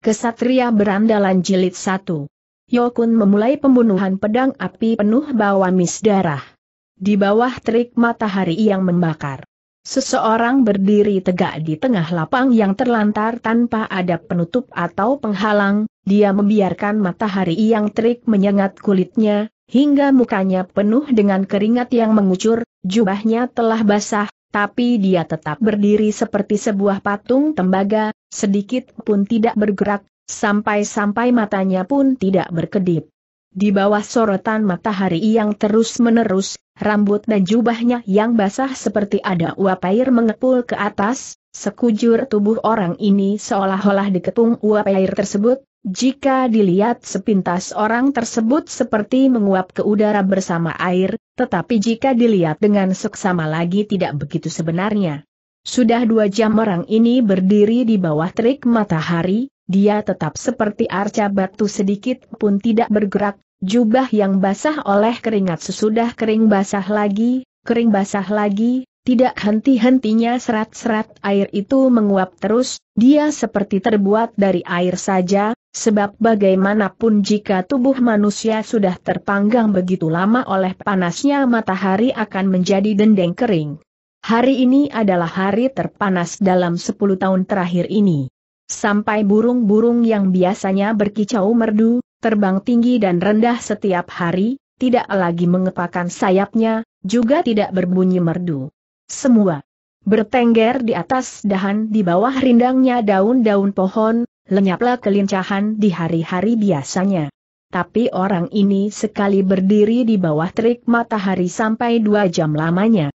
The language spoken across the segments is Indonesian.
Kesatria Berandalan Jilid satu. Yokun memulai pembunuhan pedang api penuh bawa mis darah. Di bawah terik matahari yang membakar. Seseorang berdiri tegak di tengah lapang yang terlantar tanpa ada penutup atau penghalang, dia membiarkan matahari yang terik menyengat kulitnya, hingga mukanya penuh dengan keringat yang mengucur, jubahnya telah basah, tapi dia tetap berdiri seperti sebuah patung tembaga, Sedikit pun tidak bergerak, sampai-sampai matanya pun tidak berkedip. Di bawah sorotan matahari yang terus-menerus, rambut dan jubahnya yang basah seperti ada uap air mengepul ke atas, sekujur tubuh orang ini seolah-olah diketung uap air tersebut, jika dilihat sepintas orang tersebut seperti menguap ke udara bersama air, tetapi jika dilihat dengan seksama lagi tidak begitu sebenarnya. Sudah dua jam orang ini berdiri di bawah terik matahari, dia tetap seperti arca batu sedikit pun tidak bergerak, jubah yang basah oleh keringat sesudah kering basah lagi, kering basah lagi, tidak henti-hentinya serat-serat air itu menguap terus, dia seperti terbuat dari air saja, sebab bagaimanapun jika tubuh manusia sudah terpanggang begitu lama oleh panasnya matahari akan menjadi dendeng kering. Hari ini adalah hari terpanas dalam 10 tahun terakhir ini. Sampai burung-burung yang biasanya berkicau merdu, terbang tinggi dan rendah setiap hari, tidak lagi mengepakkan sayapnya, juga tidak berbunyi merdu. Semua bertengger di atas dahan di bawah rindangnya daun-daun pohon, lenyaplah kelincahan di hari-hari biasanya. Tapi orang ini sekali berdiri di bawah terik matahari sampai dua jam lamanya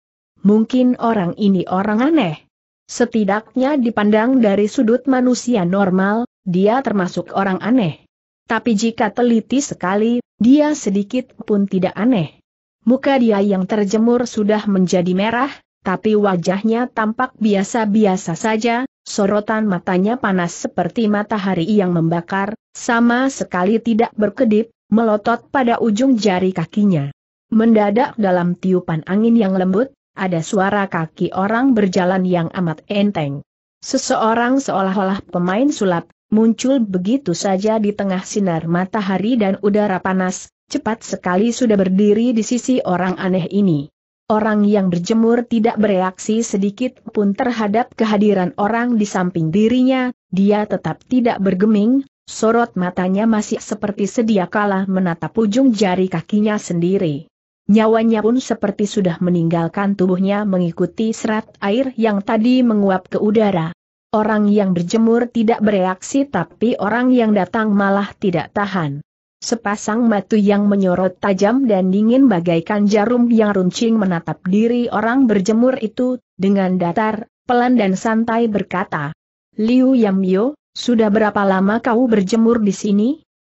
mungkin orang ini orang aneh. Setidaknya dipandang dari sudut manusia normal, dia termasuk orang aneh. Tapi jika teliti sekali, dia sedikit pun tidak aneh. Muka dia yang terjemur sudah menjadi merah, tapi wajahnya tampak biasa-biasa saja, sorotan matanya panas seperti matahari yang membakar, sama sekali tidak berkedip, melotot pada ujung jari kakinya. Mendadak dalam tiupan angin yang lembut, ada suara kaki orang berjalan yang amat enteng. Seseorang seolah-olah pemain sulap, muncul begitu saja di tengah sinar matahari dan udara panas, cepat sekali sudah berdiri di sisi orang aneh ini. Orang yang berjemur tidak bereaksi sedikit pun terhadap kehadiran orang di samping dirinya, dia tetap tidak bergeming, sorot matanya masih seperti sedia kala menatap ujung jari kakinya sendiri. Nyawanya pun seperti sudah meninggalkan tubuhnya mengikuti serat air yang tadi menguap ke udara. Orang yang berjemur tidak bereaksi tapi orang yang datang malah tidak tahan. Sepasang mata yang menyorot tajam dan dingin bagaikan jarum yang runcing menatap diri orang berjemur itu, dengan datar, pelan dan santai berkata. Liu Yamyo, sudah berapa lama kau berjemur di sini?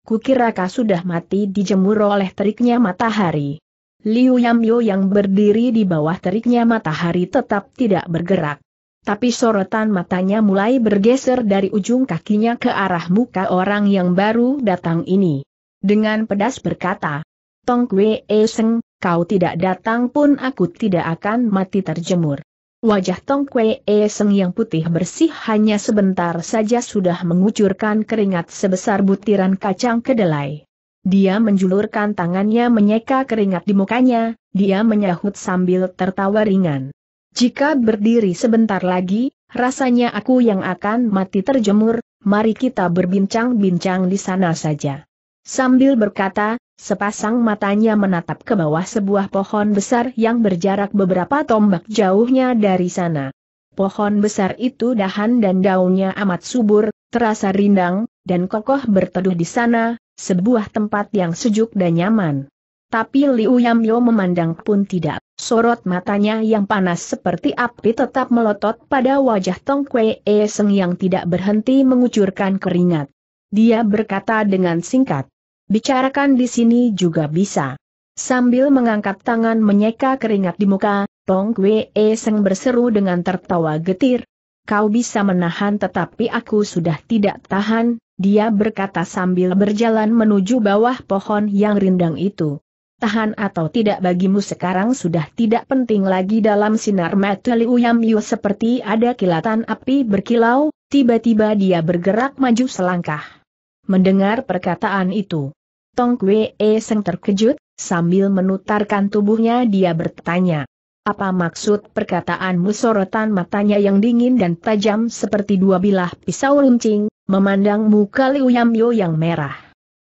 Kukira kau sudah mati dijemur oleh teriknya matahari. Liu Yamyo yang berdiri di bawah teriknya matahari tetap tidak bergerak. Tapi sorotan matanya mulai bergeser dari ujung kakinya ke arah muka orang yang baru datang ini. Dengan pedas berkata, Tong Kwe E Seng, kau tidak datang pun aku tidak akan mati terjemur. Wajah Tong Kwe E Seng yang putih bersih hanya sebentar saja sudah mengucurkan keringat sebesar butiran kacang kedelai. Dia menjulurkan tangannya menyeka keringat di mukanya, dia menyahut sambil tertawa ringan. Jika berdiri sebentar lagi, rasanya aku yang akan mati terjemur, mari kita berbincang-bincang di sana saja. Sambil berkata, sepasang matanya menatap ke bawah sebuah pohon besar yang berjarak beberapa tombak jauhnya dari sana. Pohon besar itu dahan dan daunnya amat subur, terasa rindang, dan kokoh berteduh di sana, sebuah tempat yang sejuk dan nyaman. Tapi Liu Yamyo memandang pun tidak, sorot matanya yang panas seperti api tetap melotot pada wajah Tong Kwe E Seng yang tidak berhenti mengucurkan keringat. Dia berkata dengan singkat, bicarakan di sini juga bisa. Sambil mengangkat tangan menyeka keringat di muka, Tong Kwe E Seng berseru dengan tertawa getir. Kau bisa menahan tetapi aku sudah tidak tahan, dia berkata sambil berjalan menuju bawah pohon yang rindang itu. Tahan atau tidak bagimu sekarang sudah tidak penting lagi dalam sinar mata Liu seperti ada kilatan api berkilau, tiba-tiba dia bergerak maju selangkah. Mendengar perkataan itu, Tong Kwe Seng terkejut, sambil menutarkan tubuhnya dia bertanya, apa maksud perkataanmu sorotan matanya yang dingin dan tajam seperti dua bilah pisau runcing, memandang muka Liu Yamyo yang merah.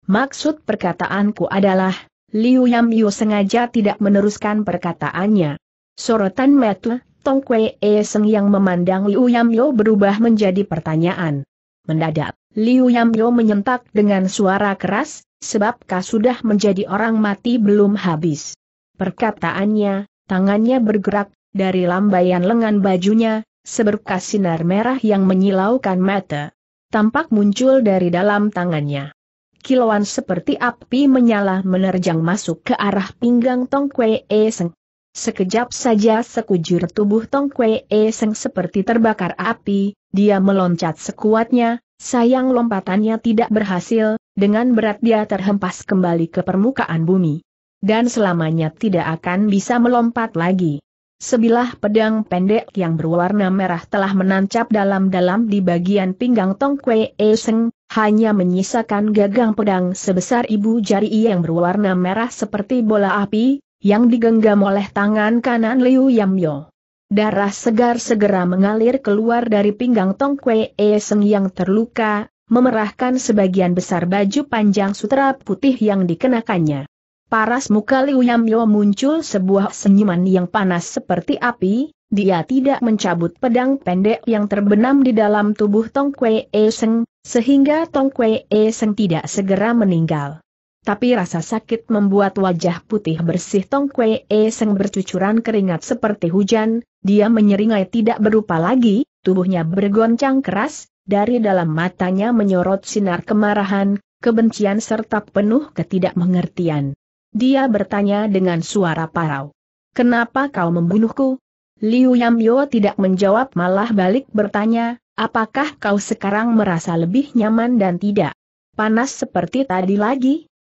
Maksud perkataanku adalah, Liu Yamyo sengaja tidak meneruskan perkataannya. Sorotan mata Tong Kwe E Seng yang memandang Liu Yamyo berubah menjadi pertanyaan. Mendadak, Liu Yamyo menyentak dengan suara keras, sebab kau sudah menjadi orang mati belum habis. Perkataannya, Tangannya bergerak, dari lambaian lengan bajunya, seberkas sinar merah yang menyilaukan mata. Tampak muncul dari dalam tangannya. Kilauan seperti api menyala menerjang masuk ke arah pinggang Tong Kue E Seng. Sekejap saja sekujur tubuh Tong Kue E Seng seperti terbakar api, dia meloncat sekuatnya, sayang lompatannya tidak berhasil, dengan berat dia terhempas kembali ke permukaan bumi dan selamanya tidak akan bisa melompat lagi. Sebilah pedang pendek yang berwarna merah telah menancap dalam-dalam di bagian pinggang Tong Kwe E Seng, hanya menyisakan gagang pedang sebesar ibu jari yang berwarna merah seperti bola api, yang digenggam oleh tangan kanan Liu Yamyo. Darah segar segera mengalir keluar dari pinggang Tong Kwe E Seng yang terluka, memerahkan sebagian besar baju panjang sutra putih yang dikenakannya. Paras muka Liu Yamyo muncul sebuah senyuman yang panas seperti api, dia tidak mencabut pedang pendek yang terbenam di dalam tubuh Tong Kue E Seng, sehingga Tong Kue E Seng tidak segera meninggal. Tapi rasa sakit membuat wajah putih bersih Tong Kue E Seng bercucuran keringat seperti hujan, dia menyeringai tidak berupa lagi, tubuhnya bergoncang keras, dari dalam matanya menyorot sinar kemarahan, kebencian serta penuh ketidakmengertian. Dia bertanya dengan suara parau. Kenapa kau membunuhku? Liu Yamyo tidak menjawab malah balik bertanya, apakah kau sekarang merasa lebih nyaman dan tidak? Panas seperti tadi lagi?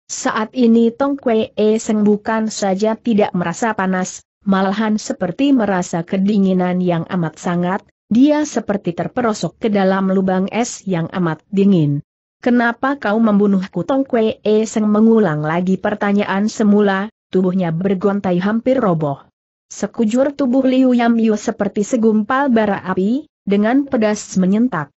Saat ini Tong Kuei E Seng bukan saja tidak merasa panas, malahan seperti merasa kedinginan yang amat sangat, dia seperti terperosok ke dalam lubang es yang amat dingin. Kenapa kau membunuhku Tong Kue E Seng mengulang lagi pertanyaan semula, tubuhnya bergontai hampir roboh. Sekujur tubuh Liu Yam Yu seperti segumpal bara api, dengan pedas menyentak.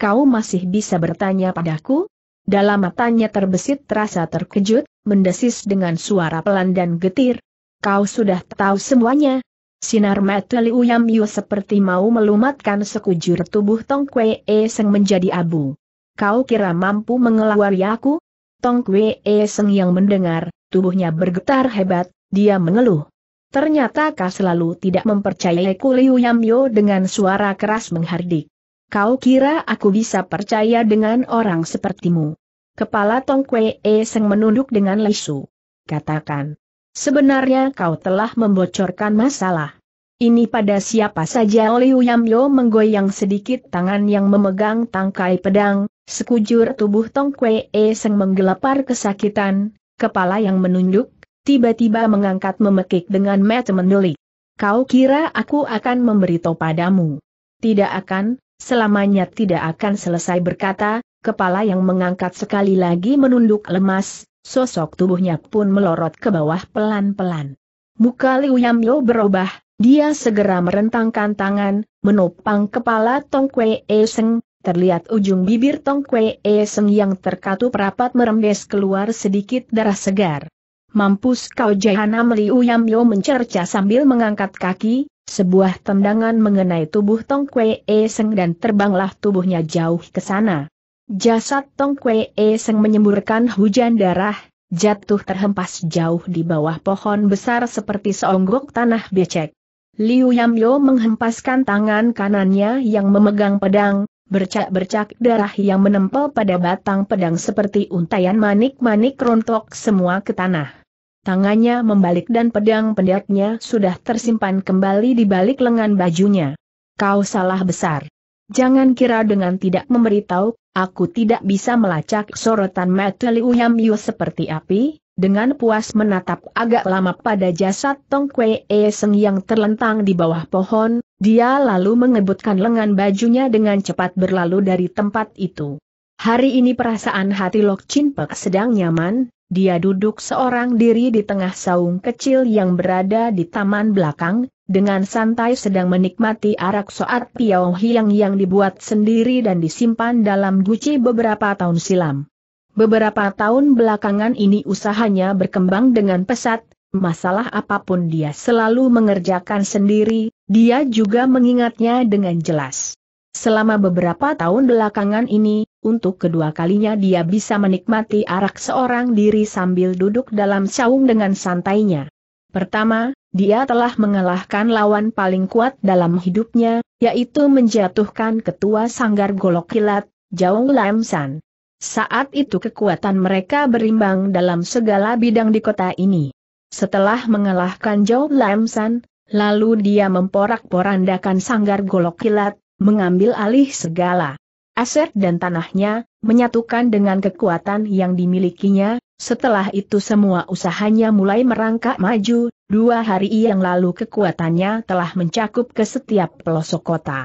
Kau masih bisa bertanya padaku? Dalam matanya terbesit terasa terkejut, mendesis dengan suara pelan dan getir. Kau sudah tahu semuanya, Sinar mata Liu Yam Yu seperti mau melumatkan sekujur tubuh Tong Kue E Seng menjadi abu kau kira mampu mengelawari aku? Tong Kwe E Seng yang mendengar, tubuhnya bergetar hebat, dia mengeluh. Ternyata kau selalu tidak mempercayai Liu Yamyo dengan suara keras menghardik. Kau kira aku bisa percaya dengan orang sepertimu? Kepala Tong Kwe E Seng menunduk dengan lesu. Katakan. Sebenarnya kau telah membocorkan masalah. Ini pada siapa saja Liu Yamyo menggoyang sedikit tangan yang memegang tangkai pedang, sekujur tubuh Tong Kwe E Seng menggelapar kesakitan, kepala yang menunduk, tiba-tiba mengangkat memekik dengan mata mendelik. Kau kira aku akan memberitahu padamu? Tidak akan, selamanya tidak akan selesai berkata, kepala yang mengangkat sekali lagi menunduk lemas, sosok tubuhnya pun melorot ke bawah pelan-pelan. Muka Liu Yamyo berubah, dia segera merentangkan tangan, menopang kepala Tong Kuei E Seng, terlihat ujung bibir Tong Kuei E Seng yang terkatup rapat merembes keluar sedikit darah segar. Mampus kau jahanam Liu Yo mencerca sambil mengangkat kaki, sebuah tendangan mengenai tubuh Tong Kuei E Seng dan terbanglah tubuhnya jauh ke sana. Jasad Tong Kuei E Seng menyemburkan hujan darah, jatuh terhempas jauh di bawah pohon besar seperti seonggok tanah becek. Liu Yamyo menghempaskan tangan kanannya yang memegang pedang, bercak-bercak darah yang menempel pada batang pedang seperti untayan manik-manik rontok semua ke tanah. Tangannya membalik dan pedang pendeknya sudah tersimpan kembali di balik lengan bajunya. Kau salah besar. Jangan kira dengan tidak memberitahu, aku tidak bisa melacak sorotan mata Liu Yamyo seperti api, dengan puas menatap agak lama pada jasad Tong Kuei E Seng yang terlentang di bawah pohon, dia lalu mengebutkan lengan bajunya dengan cepat berlalu dari tempat itu. Hari ini perasaan hati Lok Chin Pek sedang nyaman, dia duduk seorang diri di tengah saung kecil yang berada di taman belakang, dengan santai sedang menikmati arak soat Piao Hiang yang dibuat sendiri dan disimpan dalam guci beberapa tahun silam. Beberapa tahun belakangan ini usahanya berkembang dengan pesat, masalah apapun dia selalu mengerjakan sendiri, dia juga mengingatnya dengan jelas. Selama beberapa tahun belakangan ini, untuk kedua kalinya dia bisa menikmati arak seorang diri sambil duduk dalam saung dengan santainya. Pertama, dia telah mengalahkan lawan paling kuat dalam hidupnya, yaitu menjatuhkan ketua sanggar golok kilat, Jauh Lam San. Saat itu kekuatan mereka berimbang dalam segala bidang di kota ini. Setelah mengalahkan Joe Lamsan, lalu dia memporak-porandakan sanggar golok kilat, mengambil alih segala aset dan tanahnya, menyatukan dengan kekuatan yang dimilikinya, setelah itu semua usahanya mulai merangkak maju, dua hari yang lalu kekuatannya telah mencakup ke setiap pelosok kota.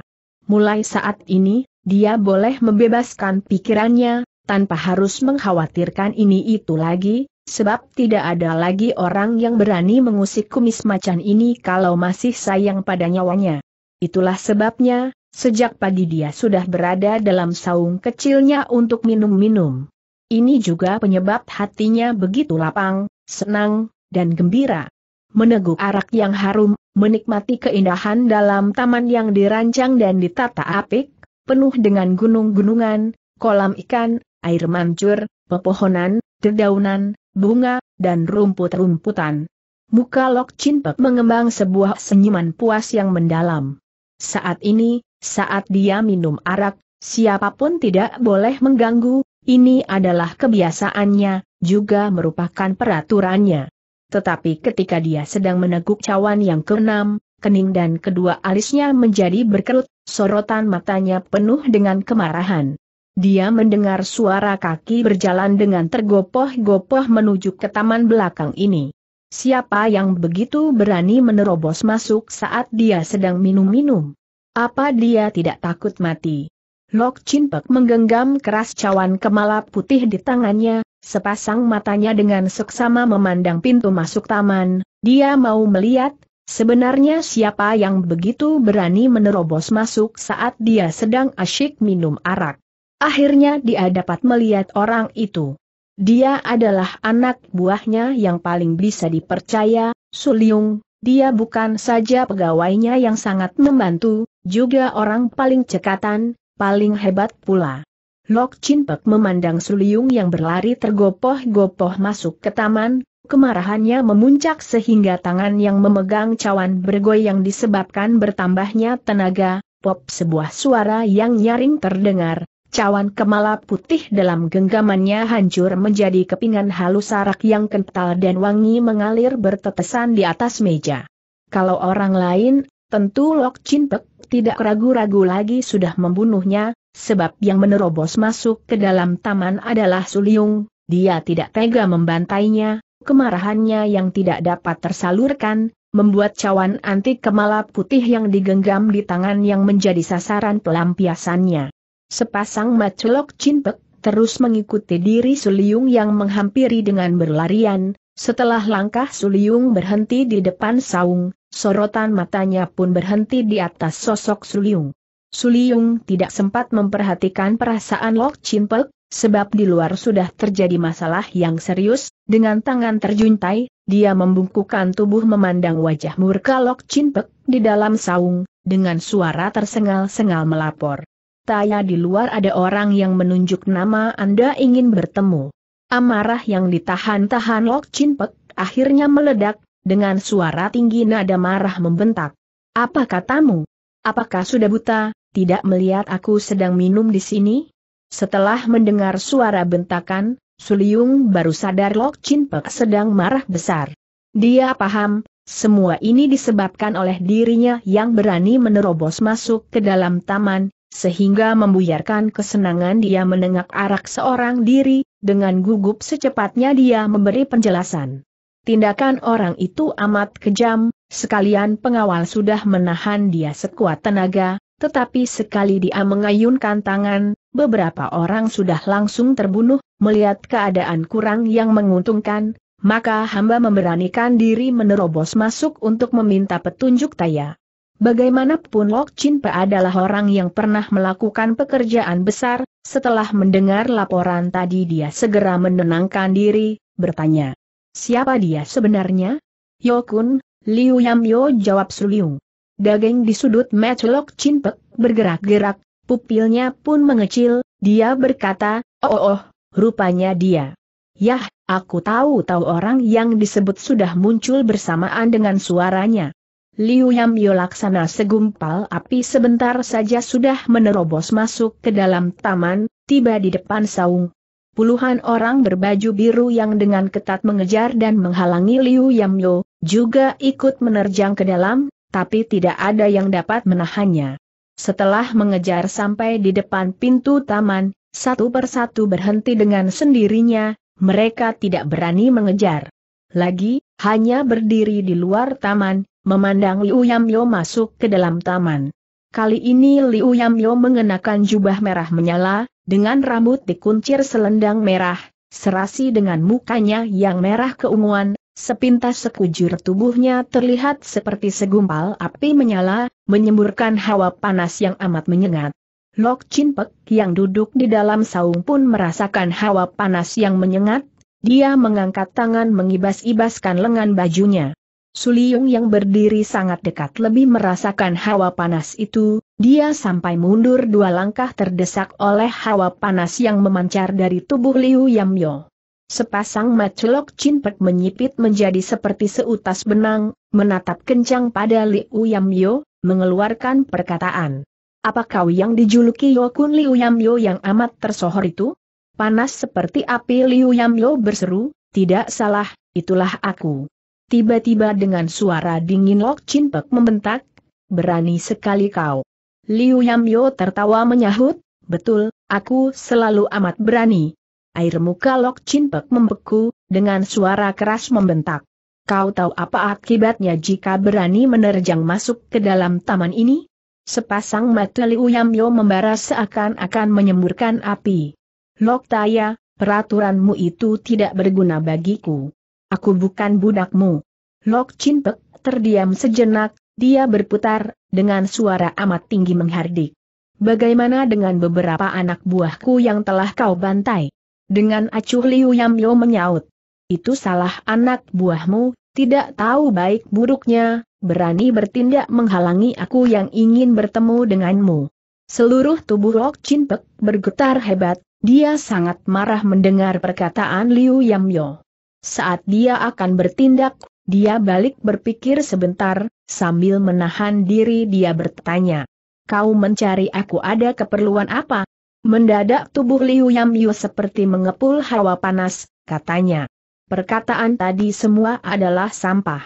Mulai saat ini, dia boleh membebaskan pikirannya, tanpa harus mengkhawatirkan ini itu lagi, sebab tidak ada lagi orang yang berani mengusik kumis macan ini kalau masih sayang pada nyawanya. Itulah sebabnya, sejak pagi dia sudah berada dalam saung kecilnya untuk minum-minum. Ini juga penyebab hatinya begitu lapang, senang, dan gembira. Meneguk arak yang harum, menikmati keindahan dalam taman yang dirancang dan ditata apik, penuh dengan gunung-gunungan, kolam ikan, air mancur, pepohonan, dedaunan, bunga, dan rumput-rumputan. Muka Lok Chin mengembang sebuah senyuman puas yang mendalam. Saat ini, saat dia minum arak, siapapun tidak boleh mengganggu, ini adalah kebiasaannya, juga merupakan peraturannya. Tetapi ketika dia sedang meneguk cawan yang keenam, kening dan kedua alisnya menjadi berkerut, sorotan matanya penuh dengan kemarahan. Dia mendengar suara kaki berjalan dengan tergopoh-gopoh menuju ke taman belakang ini. Siapa yang begitu berani menerobos masuk saat dia sedang minum-minum? Apa dia tidak takut mati? Lok Chin Pek menggenggam keras cawan kemala putih di tangannya, sepasang matanya dengan seksama memandang pintu masuk taman, dia mau melihat, sebenarnya siapa yang begitu berani menerobos masuk saat dia sedang asyik minum arak. Akhirnya dia dapat melihat orang itu. Dia adalah anak buahnya yang paling bisa dipercaya, Suliung, dia bukan saja pegawainya yang sangat membantu, juga orang paling cekatan, paling hebat pula. Lok Chin Pek memandang Suliung yang berlari tergopoh-gopoh masuk ke taman, kemarahannya memuncak sehingga tangan yang memegang cawan bergoyang disebabkan bertambahnya tenaga, pop sebuah suara yang nyaring terdengar, cawan kemala putih dalam genggamannya hancur menjadi kepingan halus arak yang kental dan wangi mengalir bertetesan di atas meja. Kalau orang lain, tentu Lok Chin Pek tidak ragu-ragu lagi sudah membunuhnya, sebab yang menerobos masuk ke dalam taman adalah Suliung, dia tidak tega membantainya, kemarahannya yang tidak dapat tersalurkan, membuat cawan anti kemala putih yang digenggam di tangan yang menjadi sasaran pelampiasannya. Sepasang maculok cinpek, terus mengikuti diri Suliung yang menghampiri dengan berlarian, setelah langkah Suliung berhenti di depan saung, sorotan matanya pun berhenti di atas sosok Suliung. Suliung tidak sempat memperhatikan perasaan Lok Chimpek, sebab di luar sudah terjadi masalah yang serius, dengan tangan terjuntai, dia membungkukan tubuh memandang wajah murka Lok Chimpek di dalam saung, dengan suara tersengal-sengal melapor. Taya di luar ada orang yang menunjuk nama Anda ingin bertemu. Amarah yang ditahan-tahan Lok Chin Pek akhirnya meledak, dengan suara tinggi nada marah membentak. Apa katamu? Apakah sudah buta, tidak melihat aku sedang minum di sini? Setelah mendengar suara bentakan, Suliung baru sadar Lok Chin Pek sedang marah besar. Dia paham, semua ini disebabkan oleh dirinya yang berani menerobos masuk ke dalam taman, sehingga membuyarkan kesenangan dia menengak arak seorang diri, dengan gugup secepatnya dia memberi penjelasan. Tindakan orang itu amat kejam, sekalian pengawal sudah menahan dia sekuat tenaga, tetapi sekali dia mengayunkan tangan, beberapa orang sudah langsung terbunuh, melihat keadaan kurang yang menguntungkan, maka hamba memberanikan diri menerobos masuk untuk meminta petunjuk Taya. Bagaimanapun Lok Chin Pe adalah orang yang pernah melakukan pekerjaan besar, setelah mendengar laporan tadi dia segera menenangkan diri, bertanya. Siapa dia sebenarnya? Yokun, Liu Yam Yo jawab Suliung. Daging di sudut match Lok Chin Pe bergerak-gerak, pupilnya pun mengecil, dia berkata, oh, oh oh, rupanya dia. Yah, aku tahu-tahu orang yang disebut sudah muncul bersamaan dengan suaranya. Liu Yamyo laksana segumpal api sebentar saja sudah menerobos masuk ke dalam taman, tiba di depan saung. Puluhan orang berbaju biru yang dengan ketat mengejar dan menghalangi Liu Yo, juga ikut menerjang ke dalam, tapi tidak ada yang dapat menahannya. Setelah mengejar sampai di depan pintu taman, satu persatu berhenti dengan sendirinya, mereka tidak berani mengejar. Lagi, hanya berdiri di luar taman, memandang Liu Yamyo masuk ke dalam taman. Kali ini Liu Yamyo mengenakan jubah merah menyala, dengan rambut dikuncir selendang merah, serasi dengan mukanya yang merah keunguan, sepintas sekujur tubuhnya terlihat seperti segumpal api menyala, menyemburkan hawa panas yang amat menyengat. Lok Chin Pek yang duduk di dalam saung pun merasakan hawa panas yang menyengat, dia mengangkat tangan mengibas-ibaskan lengan bajunya. Suliung yang berdiri sangat dekat lebih merasakan hawa panas itu, dia sampai mundur dua langkah terdesak oleh hawa panas yang memancar dari tubuh Liu Yamyo. Sepasang matelok cinpek menyipit menjadi seperti seutas benang, menatap kencang pada Liu Yamyo, mengeluarkan perkataan. Apa kau yang dijuluki Yokun Liu Yamyo yang amat tersohor itu? Panas seperti api Liu Yamyo berseru, tidak salah, itulah aku. Tiba-tiba dengan suara dingin Lok Chin Pek membentak, berani sekali kau. Liu Yamyo tertawa menyahut, betul, aku selalu amat berani. Air muka Lok Chin Pek membeku, dengan suara keras membentak. Kau tahu apa akibatnya jika berani menerjang masuk ke dalam taman ini? Sepasang mata Liu Yamyo membara seakan-akan menyemburkan api. Lok Taya, peraturanmu itu tidak berguna bagiku. Aku bukan budakmu. Lok Chin Pek terdiam sejenak, dia berputar, dengan suara amat tinggi menghardik. Bagaimana dengan beberapa anak buahku yang telah kau bantai? Dengan acuh Liu Yamyo menyaut. Itu salah anak buahmu, tidak tahu baik buruknya, berani bertindak menghalangi aku yang ingin bertemu denganmu. Seluruh tubuh Lok Chin Pek bergetar hebat, dia sangat marah mendengar perkataan Liu Yamyo. Saat dia akan bertindak, dia balik berpikir sebentar, sambil menahan diri dia bertanya. Kau mencari aku ada keperluan apa? Mendadak tubuh Liu Yam Yu seperti mengepul hawa panas, katanya. Perkataan tadi semua adalah sampah.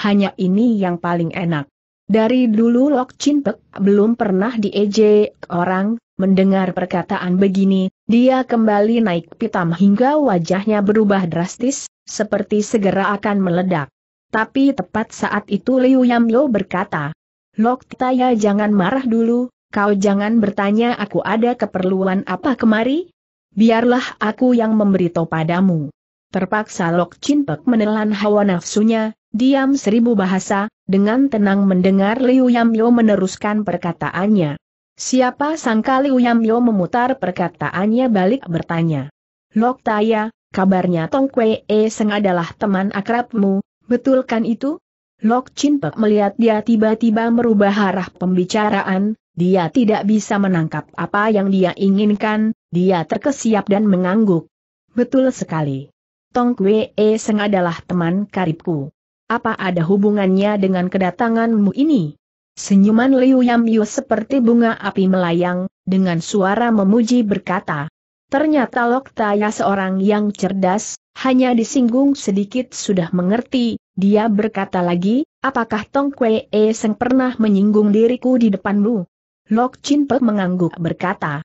Hanya ini yang paling enak. Dari dulu Lok Chin Pek belum pernah diejek orang, Mendengar perkataan begini, dia kembali naik pitam hingga wajahnya berubah drastis, seperti segera akan meledak. Tapi tepat saat itu Liu Yamyo berkata, Lok Taya jangan marah dulu, kau jangan bertanya aku ada keperluan apa kemari? Biarlah aku yang memberitahu padamu. Terpaksa Lok Chinpek menelan hawa nafsunya, diam seribu bahasa, dengan tenang mendengar Liu Yamyo meneruskan perkataannya. Siapa sangka Liu Yamyo memutar perkataannya balik bertanya. Lok Taya, kabarnya Tong Kwe E Seng adalah teman akrabmu, betulkan itu? Lok Chin Pek melihat dia tiba-tiba merubah arah pembicaraan, dia tidak bisa menangkap apa yang dia inginkan, dia terkesiap dan mengangguk. Betul sekali. Tong Kwe E Seng adalah teman karibku. Apa ada hubungannya dengan kedatanganmu ini? Senyuman Liu Yu seperti bunga api melayang, dengan suara memuji berkata. Ternyata Lok Taya seorang yang cerdas, hanya disinggung sedikit sudah mengerti, dia berkata lagi, apakah Tong Kwe E Seng pernah menyinggung diriku di depanmu? Lok Chin Pe mengangguk berkata.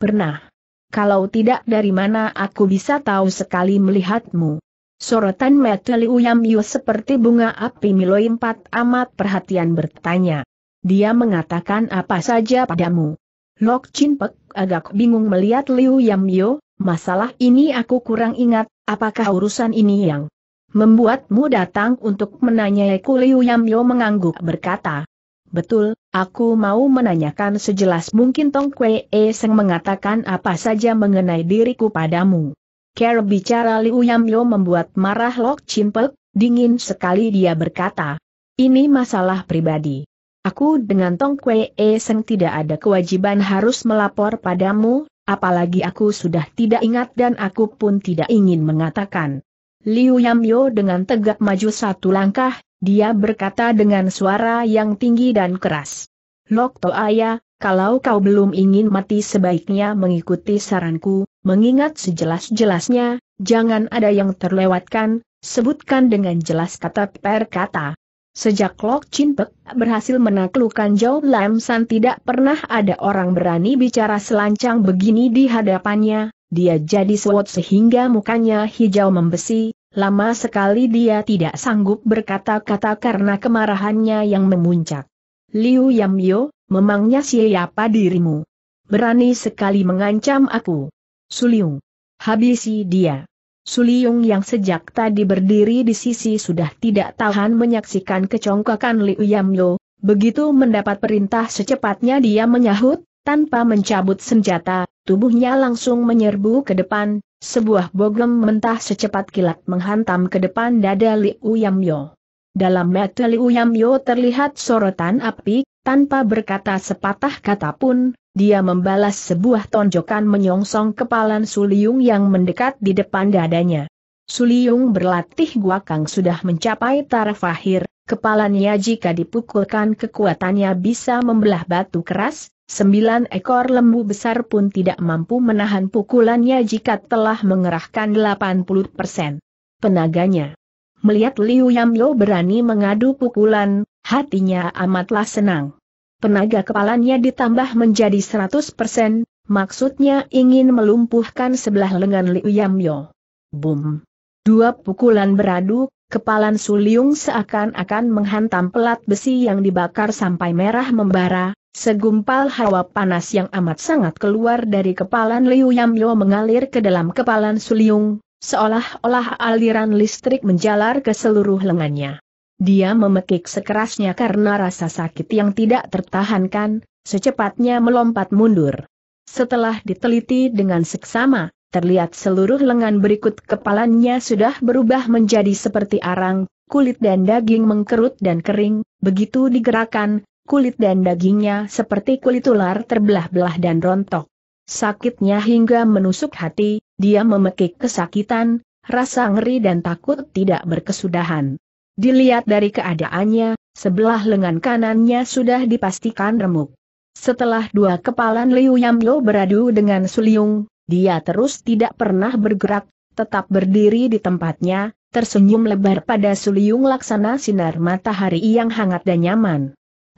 Pernah. Kalau tidak dari mana aku bisa tahu sekali melihatmu. Sorotan mata Liu Yamyu seperti bunga api miloi empat amat perhatian bertanya. Dia mengatakan apa saja padamu. Lok Chin Pek agak bingung melihat Liu Yam Yo, masalah ini aku kurang ingat, apakah urusan ini yang membuatmu datang untuk menanyaiku Liu Yam Yo mengangguk berkata. Betul, aku mau menanyakan sejelas mungkin Tong Kue E Seng mengatakan apa saja mengenai diriku padamu. Care bicara Liu Yam Yo membuat marah Lok Chin Pek, dingin sekali dia berkata. Ini masalah pribadi. Aku dengan Tong Kwe E Seng tidak ada kewajiban harus melapor padamu, apalagi aku sudah tidak ingat dan aku pun tidak ingin mengatakan. Liu Yamyo dengan tegak maju satu langkah, dia berkata dengan suara yang tinggi dan keras. Lok Toaya, kalau kau belum ingin mati sebaiknya mengikuti saranku, mengingat sejelas-jelasnya, jangan ada yang terlewatkan, sebutkan dengan jelas kata per kata. Sejak Lok Chin Pek berhasil menaklukkan Zhao Lam San tidak pernah ada orang berani bicara selancang begini di hadapannya, dia jadi suot sehingga mukanya hijau membesi, lama sekali dia tidak sanggup berkata-kata karena kemarahannya yang memuncak. Liu Yamyo, memangnya siapa dirimu? Berani sekali mengancam aku. Suliung. Habisi dia. Suliung yang sejak tadi berdiri di sisi sudah tidak tahan menyaksikan kecongkakan Liu Yamyo, begitu mendapat perintah secepatnya dia menyahut, tanpa mencabut senjata, tubuhnya langsung menyerbu ke depan, sebuah bogem mentah secepat kilat menghantam ke depan dada Liu Yamyo. Dalam mata Liu Yamyo terlihat sorotan api, tanpa berkata sepatah kata pun, dia membalas sebuah tonjokan menyongsong kepalan Suliung yang mendekat di depan dadanya. Suliung berlatih gua kang sudah mencapai taraf akhir, kepalanya jika dipukulkan kekuatannya bisa membelah batu keras, sembilan ekor lembu besar pun tidak mampu menahan pukulannya jika telah mengerahkan 80%. Penaganya. Melihat Liu Yamyo berani mengadu pukulan, Hatinya amatlah senang. Penaga kepalanya ditambah menjadi 100%, maksudnya ingin melumpuhkan sebelah lengan Liu Yamyo. Boom. Dua pukulan beradu, kepalan Suliung seakan-akan menghantam pelat besi yang dibakar sampai merah membara, segumpal hawa panas yang amat sangat keluar dari kepalan Liu Yamyo mengalir ke dalam kepalan Suliung, seolah-olah aliran listrik menjalar ke seluruh lengannya. Dia memekik sekerasnya karena rasa sakit yang tidak tertahankan, secepatnya melompat mundur. Setelah diteliti dengan seksama, terlihat seluruh lengan berikut kepalanya sudah berubah menjadi seperti arang, kulit dan daging mengkerut dan kering, begitu digerakkan, kulit dan dagingnya seperti kulit ular terbelah-belah dan rontok. Sakitnya hingga menusuk hati, dia memekik kesakitan, rasa ngeri dan takut tidak berkesudahan. Dilihat dari keadaannya, sebelah lengan kanannya sudah dipastikan remuk. Setelah dua kepalan Liu Yamyo beradu dengan Suliung, dia terus tidak pernah bergerak, tetap berdiri di tempatnya, tersenyum lebar pada Suliung laksana sinar matahari yang hangat dan nyaman.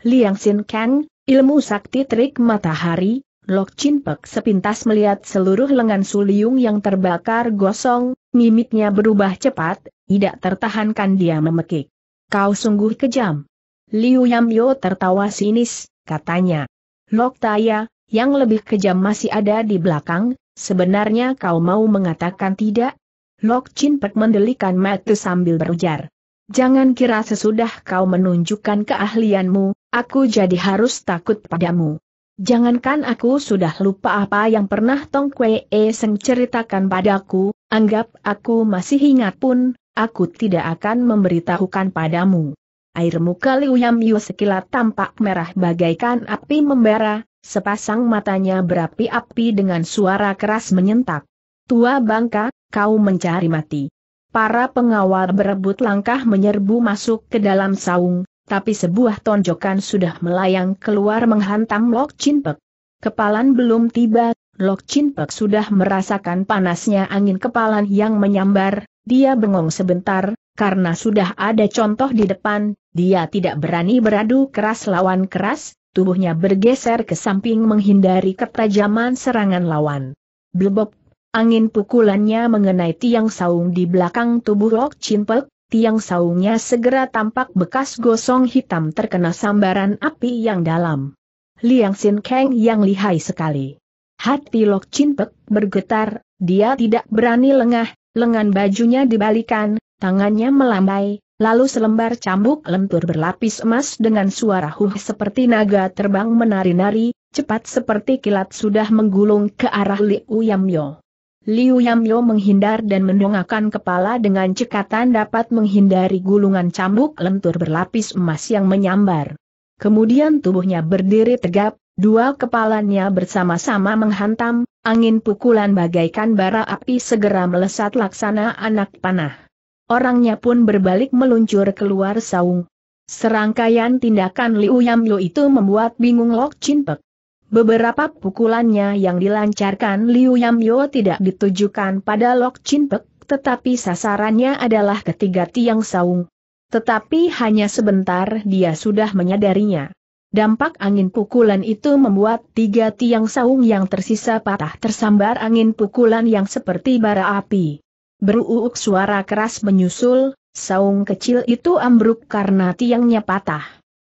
Liang Sin Kang, ilmu sakti trik matahari, Lok Chin Pek sepintas melihat seluruh lengan Suliung yang terbakar gosong, Mimiknya berubah cepat, tidak tertahankan dia memekik. Kau sungguh kejam. Liu Yamyo tertawa sinis, katanya. Lok Taya, yang lebih kejam masih ada di belakang, sebenarnya kau mau mengatakan tidak? Lok Chin Pek mendelikan mata sambil berujar. Jangan kira sesudah kau menunjukkan keahlianmu, aku jadi harus takut padamu. Jangankan aku sudah lupa apa yang pernah Tong Kwee Seng ceritakan padaku, Anggap aku masih ingat pun, aku tidak akan memberitahukan padamu. Air muka Liu Yam Yu sekilat tampak merah bagaikan api membara, sepasang matanya berapi-api dengan suara keras menyentak. Tua bangka, kau mencari mati. Para pengawal berebut langkah menyerbu masuk ke dalam saung, tapi sebuah tonjokan sudah melayang keluar menghantam Lok Chin Pek. Kepalan belum tiba, Lok Chin Pek sudah merasakan panasnya angin kepalan yang menyambar, dia bengong sebentar, karena sudah ada contoh di depan, dia tidak berani beradu keras lawan keras, tubuhnya bergeser ke samping menghindari ketajaman serangan lawan. Blebop, angin pukulannya mengenai tiang saung di belakang tubuh Lok Chin Pek, tiang saungnya segera tampak bekas gosong hitam terkena sambaran api yang dalam. Liang Sin Kang yang lihai sekali. Hati Lok Cintek bergetar, dia tidak berani lengah, lengan bajunya dibalikan, tangannya melambai, lalu selembar cambuk lentur berlapis emas dengan suara huh seperti naga terbang menari-nari, cepat seperti kilat sudah menggulung ke arah Liu Yamyo. Liu Yamyo menghindar dan mendongakkan kepala dengan cekatan dapat menghindari gulungan cambuk lentur berlapis emas yang menyambar. Kemudian tubuhnya berdiri tegap, Dua kepalanya bersama-sama menghantam, angin pukulan bagaikan bara api segera melesat laksana anak panah. Orangnya pun berbalik meluncur keluar saung. Serangkaian tindakan Liu Yam Yamyo itu membuat bingung Lok Chin Pek. Beberapa pukulannya yang dilancarkan Liu Yam Yamyo tidak ditujukan pada Lok Chin Pek, tetapi sasarannya adalah ketiga tiang saung. Tetapi hanya sebentar dia sudah menyadarinya. Dampak angin pukulan itu membuat tiga tiang saung yang tersisa patah tersambar angin pukulan yang seperti bara api. Beruuk suara keras menyusul, saung kecil itu ambruk karena tiangnya patah.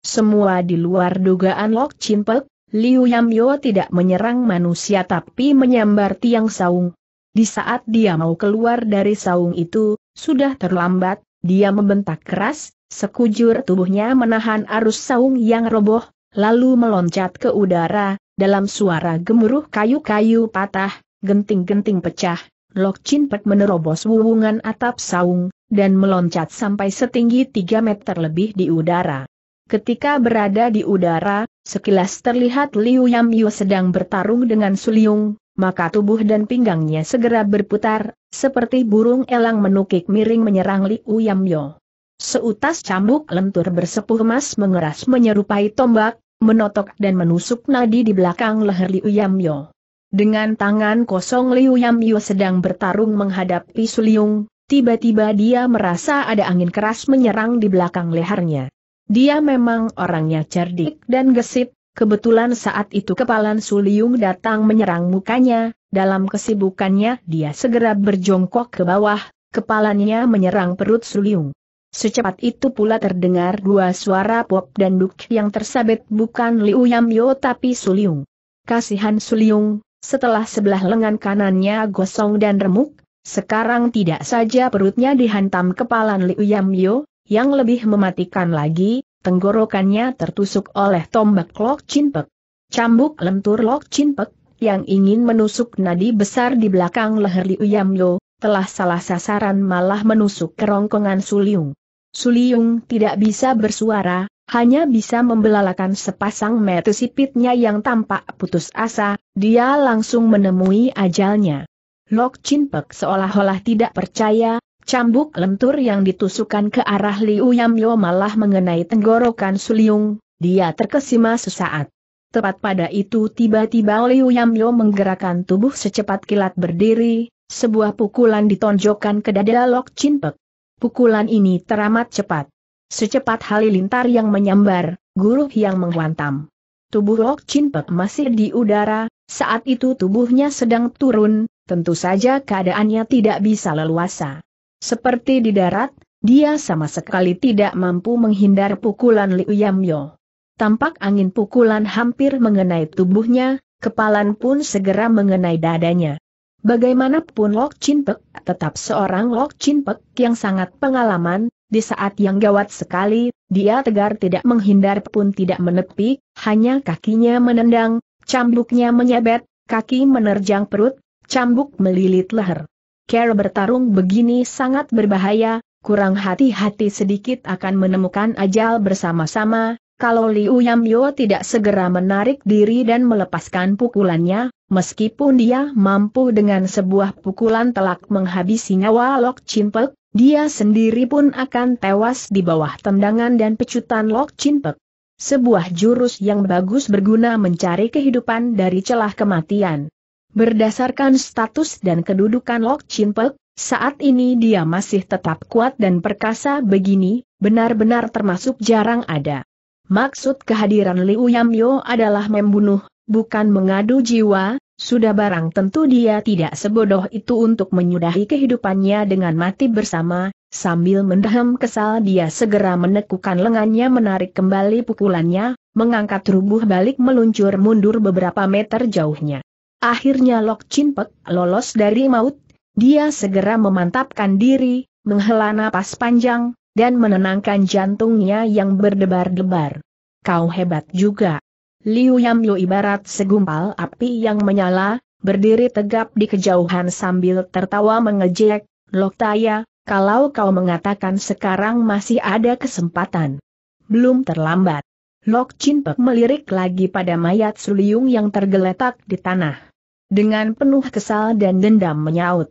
Semua di luar dugaan Lok Chinpek, Liu Yamyo tidak menyerang manusia tapi menyambar tiang saung. Di saat dia mau keluar dari saung itu, sudah terlambat, dia membentak keras, Sekujur tubuhnya menahan arus saung yang roboh, lalu meloncat ke udara, dalam suara gemuruh kayu-kayu patah, genting-genting pecah, Lok Chin Pek menerobos wuwungan atap saung, dan meloncat sampai setinggi 3 meter lebih di udara. Ketika berada di udara, sekilas terlihat Liu Yam Yu sedang bertarung dengan Suliung, maka tubuh dan pinggangnya segera berputar, seperti burung elang menukik miring menyerang Liu Yam Yu. Seutas cambuk lentur bersepuh emas mengeras menyerupai tombak, menotok dan menusuk nadi di belakang leher Liu Yamyo. Dengan tangan kosong Liu Yamyo sedang bertarung menghadapi Suliung, tiba-tiba dia merasa ada angin keras menyerang di belakang lehernya. Dia memang orangnya cerdik dan gesit, kebetulan saat itu kepalan Suliung datang menyerang mukanya, dalam kesibukannya dia segera berjongkok ke bawah, kepalanya menyerang perut Suliung. Secepat itu pula terdengar dua suara pop dan duk yang tersabet bukan Liu Yamyo tapi Suliung. Kasihan Suliung, setelah sebelah lengan kanannya gosong dan remuk, sekarang tidak saja perutnya dihantam kepalan Liu Yamyo, yang lebih mematikan lagi, tenggorokannya tertusuk oleh tombak Lok Chinpek. Cambuk lentur Lok Chinpek, yang ingin menusuk nadi besar di belakang leher Liu Yamyo, telah salah sasaran malah menusuk kerongkongan Suliung. Suliung tidak bisa bersuara, hanya bisa membelalakan sepasang mata sipitnya yang tampak putus asa, dia langsung menemui ajalnya. Lok Chin seolah-olah tidak percaya, cambuk lentur yang ditusukkan ke arah Liu Yamyo malah mengenai tenggorokan Suliung, dia terkesima sesaat. Tepat pada itu tiba-tiba Liu Yamyo menggerakkan tubuh secepat kilat berdiri, sebuah pukulan ditonjokkan ke dada Lok Cimpak. Pukulan ini teramat cepat. Secepat halilintar yang menyambar, guru yang menghantam. Tubuh Lok Chin Pek masih di udara, saat itu tubuhnya sedang turun, tentu saja keadaannya tidak bisa leluasa. Seperti di darat, dia sama sekali tidak mampu menghindar pukulan Liu Yamyo. Tampak angin pukulan hampir mengenai tubuhnya, kepalan pun segera mengenai dadanya. Bagaimanapun Lok Chin Pek tetap seorang Lok Chin Pek yang sangat pengalaman, di saat yang gawat sekali, dia tegar tidak menghindar pun tidak menepi, hanya kakinya menendang, cambuknya menyabet, kaki menerjang perut, cambuk melilit leher. Care bertarung begini sangat berbahaya, kurang hati-hati sedikit akan menemukan ajal bersama-sama, kalau Liu Yamyo tidak segera menarik diri dan melepaskan pukulannya, meskipun dia mampu dengan sebuah pukulan telak menghabisi nyawa Lok Chinpek, dia sendiri pun akan tewas di bawah tendangan dan pecutan Lok Chinpek. Sebuah jurus yang bagus berguna mencari kehidupan dari celah kematian. Berdasarkan status dan kedudukan Lok Chinpek, saat ini dia masih tetap kuat dan perkasa begini, benar-benar termasuk jarang ada. Maksud kehadiran Liu Yamyo adalah membunuh, bukan mengadu jiwa, sudah barang tentu dia tidak sebodoh itu untuk menyudahi kehidupannya dengan mati bersama, sambil mendaham kesal dia segera menekukan lengannya menarik kembali pukulannya, mengangkat rubuh balik meluncur mundur beberapa meter jauhnya. Akhirnya Lok Chin lolos dari maut, dia segera memantapkan diri, menghela napas panjang, dan menenangkan jantungnya yang berdebar-debar. Kau hebat juga. Liu Yamyu ibarat segumpal api yang menyala, berdiri tegap di kejauhan sambil tertawa mengejek, Lok Taya, kalau kau mengatakan sekarang masih ada kesempatan. Belum terlambat. Lok Chin Pek melirik lagi pada mayat Suliung yang tergeletak di tanah. Dengan penuh kesal dan dendam menyaut.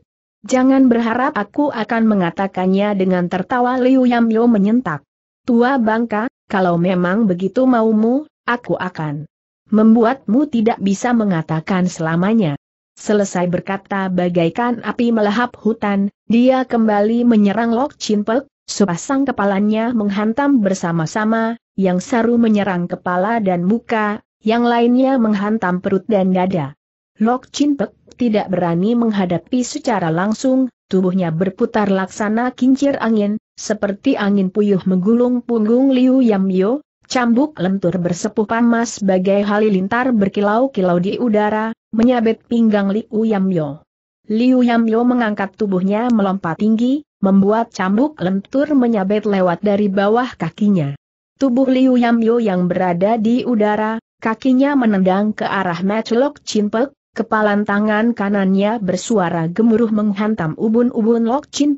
Jangan berharap aku akan mengatakannya dengan tertawa Liu Yamyo menyentak. Tua bangka, kalau memang begitu maumu, aku akan membuatmu tidak bisa mengatakan selamanya. Selesai berkata bagaikan api melahap hutan, dia kembali menyerang Lok Chin Pek, sepasang kepalanya menghantam bersama-sama, yang saru menyerang kepala dan muka, yang lainnya menghantam perut dan dada. Lok Chin Pek tidak berani menghadapi secara langsung, tubuhnya berputar laksana kincir angin, seperti angin puyuh menggulung punggung Liu Yamyo, cambuk lentur bersepuh pamas bagai halilintar berkilau-kilau di udara, menyabet pinggang Liu Yamyo. Liu Yamyo mengangkat tubuhnya melompat tinggi, membuat cambuk lentur menyabet lewat dari bawah kakinya. Tubuh Liu Yamyo yang berada di udara, kakinya menendang ke arah Matchlock Chinpek, Kepalan tangan kanannya bersuara gemuruh menghantam ubun-ubun Lok Chin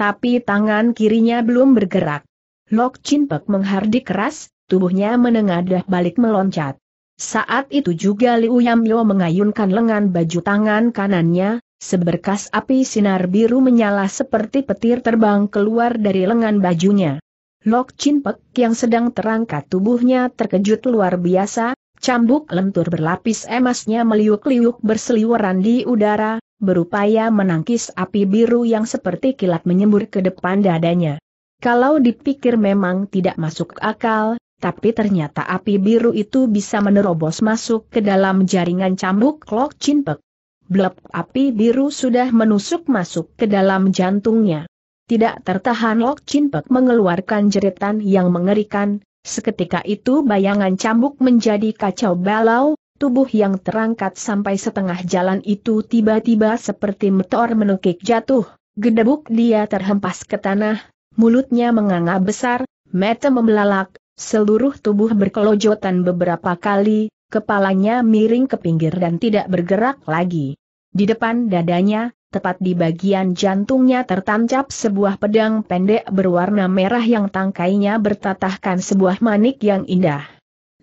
Tapi tangan kirinya belum bergerak. Lok Chin menghardik keras, tubuhnya menengadah balik meloncat. Saat itu juga Liu Yamyo mengayunkan lengan baju tangan kanannya, seberkas api sinar biru menyala seperti petir terbang keluar dari lengan bajunya. Lok Chin yang sedang terangkat tubuhnya terkejut luar biasa, Cambuk lentur berlapis emasnya meliuk-liuk berseliweran di udara, berupaya menangkis api biru yang seperti kilat menyembur ke depan dadanya. Kalau dipikir memang tidak masuk akal, tapi ternyata api biru itu bisa menerobos masuk ke dalam jaringan cambuk Lok Chinpek. Blep api biru sudah menusuk masuk ke dalam jantungnya. Tidak tertahan Lok Chinpek mengeluarkan jeritan yang mengerikan, Seketika itu bayangan cambuk menjadi kacau balau, tubuh yang terangkat sampai setengah jalan itu tiba-tiba seperti meteor menukik jatuh, gedebuk dia terhempas ke tanah, mulutnya menganga besar, mata membelalak, seluruh tubuh berkelojotan beberapa kali, kepalanya miring ke pinggir dan tidak bergerak lagi. Di depan dadanya, tepat di bagian jantungnya tertancap sebuah pedang pendek berwarna merah yang tangkainya bertatahkan sebuah manik yang indah.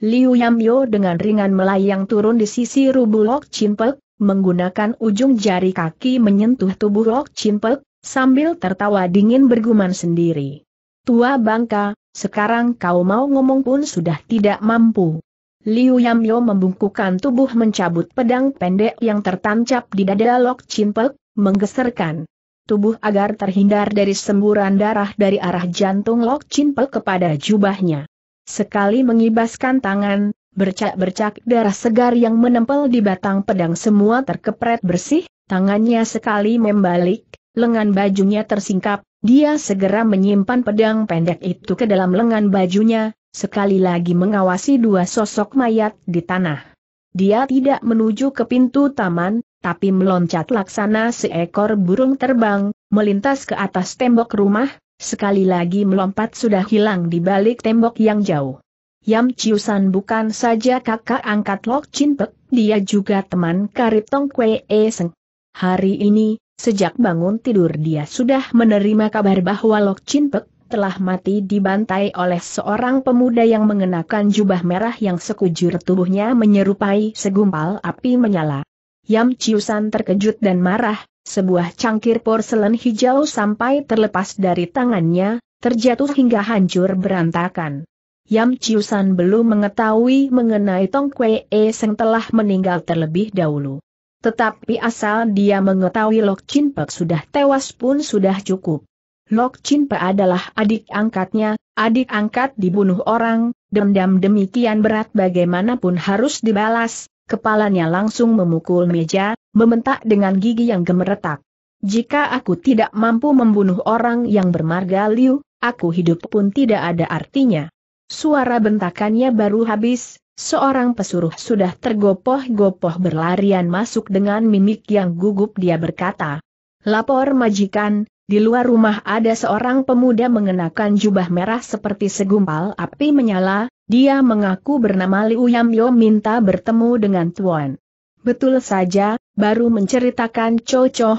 Liu Yamyo dengan ringan melayang turun di sisi rubuh Lok Chinpek, menggunakan ujung jari kaki menyentuh tubuh Lok Chinpek, sambil tertawa dingin bergumam sendiri. Tua bangka, sekarang kau mau ngomong pun sudah tidak mampu. Liu Yamyo membungkukan tubuh mencabut pedang pendek yang tertancap di dada Lok Chinpek, menggeserkan tubuh agar terhindar dari semburan darah dari arah jantung Lok Chin Pel kepada jubahnya. Sekali mengibaskan tangan, bercak-bercak darah segar yang menempel di batang pedang semua terkepret bersih, tangannya sekali membalik, lengan bajunya tersingkap, dia segera menyimpan pedang pendek itu ke dalam lengan bajunya, sekali lagi mengawasi dua sosok mayat di tanah. Dia tidak menuju ke pintu taman, tapi meloncat laksana seekor burung terbang, melintas ke atas tembok rumah, sekali lagi melompat sudah hilang di balik tembok yang jauh. Yam Chiusan bukan saja kakak angkat Lok Chin dia juga teman karib Tong Kwe E Seng. Hari ini, sejak bangun tidur dia sudah menerima kabar bahwa Lok Chin telah mati dibantai oleh seorang pemuda yang mengenakan jubah merah yang sekujur tubuhnya menyerupai segumpal api menyala. Yam Chiusan terkejut dan marah, sebuah cangkir porselen hijau sampai terlepas dari tangannya, terjatuh hingga hancur berantakan. Yam Chiusan belum mengetahui mengenai Tong Kue E Seng telah meninggal terlebih dahulu. Tetapi asal dia mengetahui Lok Chin Pek sudah tewas pun sudah cukup. Lok Chin Pek adalah adik angkatnya, adik angkat dibunuh orang, dendam demikian berat bagaimanapun harus dibalas, kepalanya langsung memukul meja, membentak dengan gigi yang gemeretak. Jika aku tidak mampu membunuh orang yang bermarga Liu, aku hidup pun tidak ada artinya. Suara bentakannya baru habis, Seorang pesuruh sudah tergopoh-gopoh berlarian masuk dengan mimik yang gugup dia berkata, Lapor majikan, di luar rumah ada seorang pemuda mengenakan jubah merah seperti segumpal api menyala, dia mengaku bernama Liu Yam Yo minta bertemu dengan Tuan. Betul saja, baru menceritakan cocoh,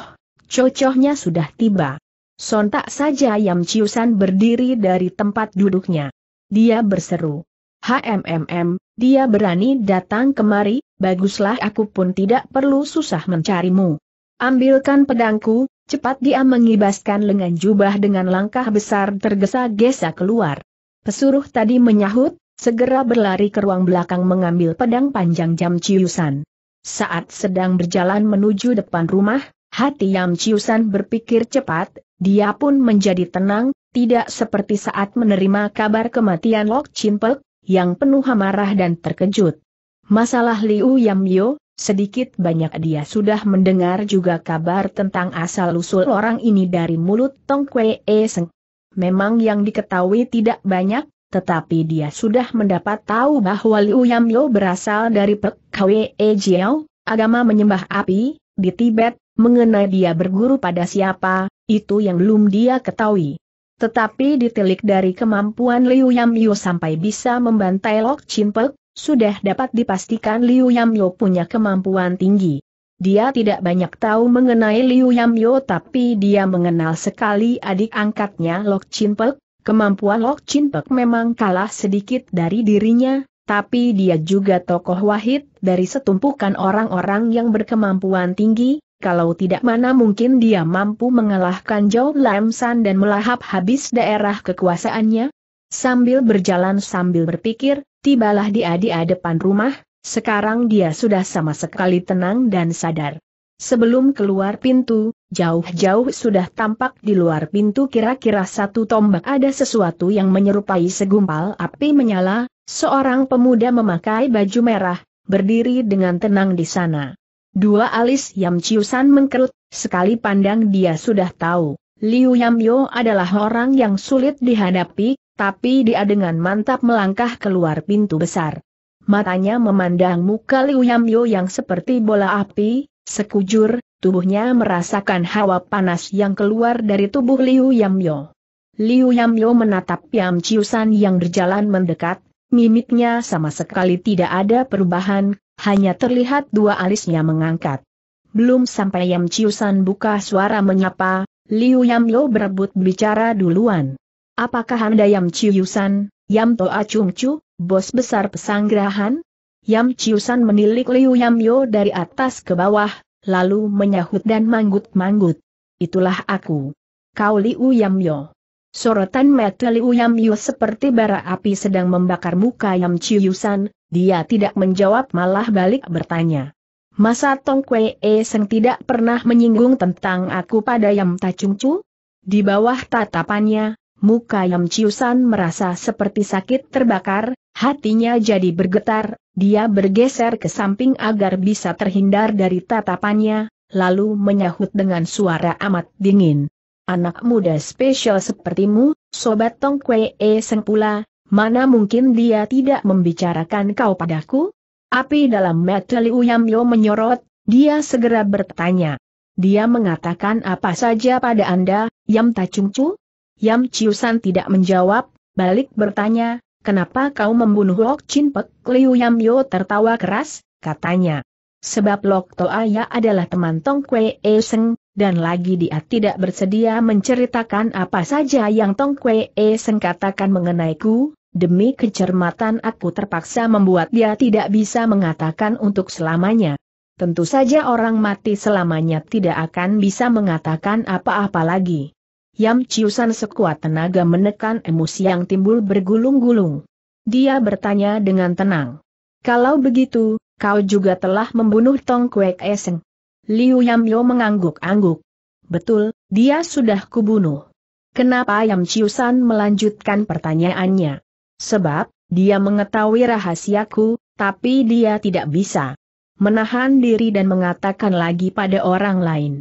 cocohnya sudah tiba. Sontak saja Yam Ciusan berdiri dari tempat duduknya. Dia berseru. HMMM, dia berani datang kemari, baguslah aku pun tidak perlu susah mencarimu. Ambilkan pedangku, Cepat dia mengibaskan lengan jubah dengan langkah besar tergesa-gesa keluar. Pesuruh tadi menyahut, segera berlari ke ruang belakang mengambil pedang panjang jam ciusan. Saat sedang berjalan menuju depan rumah, hati Yam ciusan berpikir cepat, dia pun menjadi tenang, tidak seperti saat menerima kabar kematian Lok Chin Pek, yang penuh amarah dan terkejut. Masalah Liu Yam Yo? Sedikit banyak dia sudah mendengar juga kabar tentang asal-usul orang ini dari mulut Tong Kwe E Seng. Memang yang diketahui tidak banyak, tetapi dia sudah mendapat tahu bahwa Liu Yamyo berasal dari Pek Kwe E Jiao, agama menyembah api, di Tibet, mengenai dia berguru pada siapa, itu yang belum dia ketahui. Tetapi ditilik dari kemampuan Liu Yamyo sampai bisa membantai Lok Chin Pek, sudah dapat dipastikan Liu Yamyo punya kemampuan tinggi. Dia tidak banyak tahu mengenai Liu Yamyo tapi dia mengenal sekali adik angkatnya Lok Chin Pek. Kemampuan Lok Chin Pek memang kalah sedikit dari dirinya, tapi dia juga tokoh wahid dari setumpukan orang-orang yang berkemampuan tinggi, kalau tidak mana mungkin dia mampu mengalahkan Zhao Lam San dan melahap habis daerah kekuasaannya? Sambil berjalan sambil berpikir, tibalah dia di depan rumah, sekarang dia sudah sama sekali tenang dan sadar. Sebelum keluar pintu, jauh-jauh sudah tampak di luar pintu kira-kira satu tombak ada sesuatu yang menyerupai segumpal api menyala, seorang pemuda memakai baju merah, berdiri dengan tenang di sana. Dua alis Yam Chiusan mengkerut, sekali pandang dia sudah tahu, Liu Yam adalah orang yang sulit dihadapi, tapi dia dengan mantap melangkah keluar pintu besar. Matanya memandang muka Liu Yamyo yang seperti bola api, sekujur, tubuhnya merasakan hawa panas yang keluar dari tubuh Liu Yamyo. Liu Yamyo menatap Yam Chiusan yang berjalan mendekat, mimiknya sama sekali tidak ada perubahan, hanya terlihat dua alisnya mengangkat. Belum sampai Yam Chiusan buka suara menyapa, Liu Yamyo berebut bicara duluan. Apakah Anda Yam Ciusan, Yam Toa Chung Chu, bos besar pesanggrahan? Yam Ciusan menilik Liu Yam Yo dari atas ke bawah, lalu menyahut dan manggut-manggut. Itulah aku. Kau Liu Yam Yo. Sorotan mata Liu Yam Yo seperti bara api sedang membakar muka Yam Ciusan, dia tidak menjawab malah balik bertanya. Masa Tong Kwe E Seng tidak pernah menyinggung tentang aku pada Yam Tacung Chu? Di bawah tatapannya, Muka Yam Chiusan merasa seperti sakit terbakar, hatinya jadi bergetar, dia bergeser ke samping agar bisa terhindar dari tatapannya, lalu menyahut dengan suara amat dingin. Anak muda spesial sepertimu, Sobat Tong Kwe E Seng pula, mana mungkin dia tidak membicarakan kau padaku? Api dalam mata Liu Yo menyorot, dia segera bertanya. Dia mengatakan apa saja pada Anda, Yam Chu? Yam Chiusan tidak menjawab, balik bertanya, kenapa kau membunuh Lok Chin Pek? Liu Yam Yo tertawa keras, katanya. Sebab Lok Toa Ya adalah teman Tong Kwe E Seng, dan lagi dia tidak bersedia menceritakan apa saja yang Tong Kwe E Seng katakan ku, demi kecermatan aku terpaksa membuat dia tidak bisa mengatakan untuk selamanya. Tentu saja orang mati selamanya tidak akan bisa mengatakan apa-apa lagi. Yam Ciusan sekuat tenaga menekan emosi yang timbul bergulung-gulung. Dia bertanya dengan tenang. Kalau begitu, kau juga telah membunuh Tong Kuek Eseng. Liu Yam Yo mengangguk-angguk. Betul, dia sudah kubunuh. Kenapa Yam Ciusan melanjutkan pertanyaannya? Sebab, dia mengetahui rahasiaku, tapi dia tidak bisa menahan diri dan mengatakan lagi pada orang lain.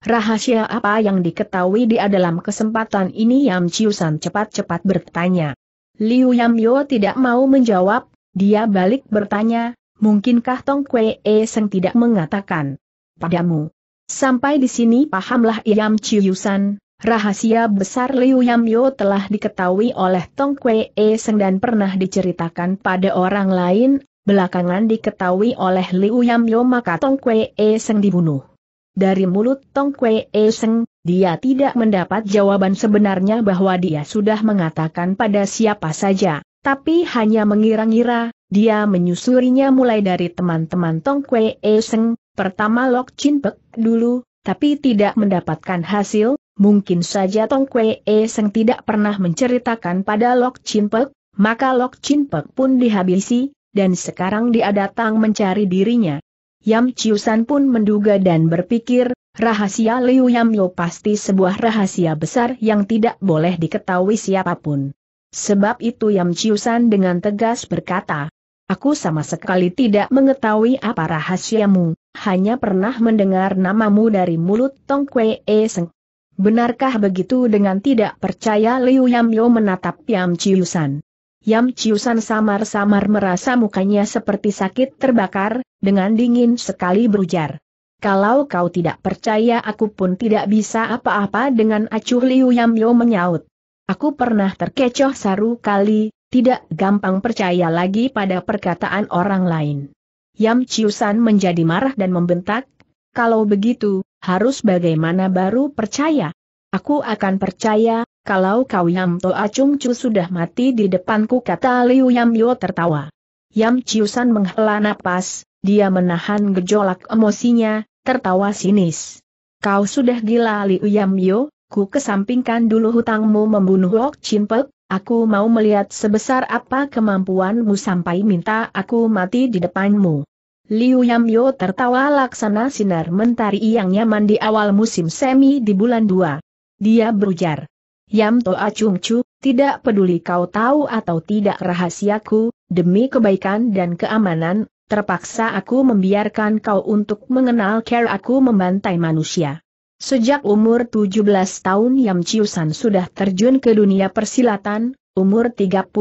Rahasia apa yang diketahui di dalam kesempatan ini Yam Chiusan cepat-cepat bertanya. Liu Yam Yo tidak mau menjawab, dia balik bertanya, mungkinkah Tong Kwe E Seng tidak mengatakan padamu. Sampai di sini pahamlah Yam Chiusan, rahasia besar Liu Yam Yo telah diketahui oleh Tong Kwe E Seng dan pernah diceritakan pada orang lain, belakangan diketahui oleh Liu Yam Yo maka Tong Kwe E Seng dibunuh. Dari mulut Tong Kwe E Seng, dia tidak mendapat jawaban sebenarnya bahwa dia sudah mengatakan pada siapa saja, tapi hanya mengira-ngira, dia menyusurinya mulai dari teman-teman Tong Kwe E Seng, pertama Lok Chin Pek dulu, tapi tidak mendapatkan hasil, mungkin saja Tong Kwe E Seng tidak pernah menceritakan pada Lok Chin Pek, maka Lok Chin Pek pun dihabisi, dan sekarang dia datang mencari dirinya. Yam Chiusan pun menduga dan berpikir, rahasia Liu Yam Yo pasti sebuah rahasia besar yang tidak boleh diketahui siapapun. Sebab itu Yam Chiusan dengan tegas berkata, Aku sama sekali tidak mengetahui apa rahasiamu, hanya pernah mendengar namamu dari mulut Tong Kue E Seng. Benarkah begitu dengan tidak percaya Liu Yam Yo menatap Yam Chiusan? Yam Ciusan samar-samar merasa mukanya seperti sakit terbakar, dengan dingin sekali berujar. Kalau kau tidak percaya aku pun tidak bisa apa-apa dengan acuh Liu Yam Yo menyaut. Aku pernah terkecoh saru kali, tidak gampang percaya lagi pada perkataan orang lain. Yam Ciusan menjadi marah dan membentak, kalau begitu, harus bagaimana baru percaya? Aku akan percaya, kalau kau Yam To Acung Chu sudah mati di depanku kata Liu Yam Yo tertawa. Yam Chiusan menghela napas, dia menahan gejolak emosinya, tertawa sinis. Kau sudah gila Liu Yam Yo, ku kesampingkan dulu hutangmu membunuh Lok Chin Pek, aku mau melihat sebesar apa kemampuanmu sampai minta aku mati di depanmu. Liu Yamyo tertawa laksana sinar mentari yang nyaman di awal musim semi di bulan 2. Dia berujar. Yam Toa Chung Chu, tidak peduli kau tahu atau tidak rahasiaku, demi kebaikan dan keamanan, terpaksa aku membiarkan kau untuk mengenal care aku membantai manusia. Sejak umur 17 tahun Yam Chiusan sudah terjun ke dunia persilatan, umur 31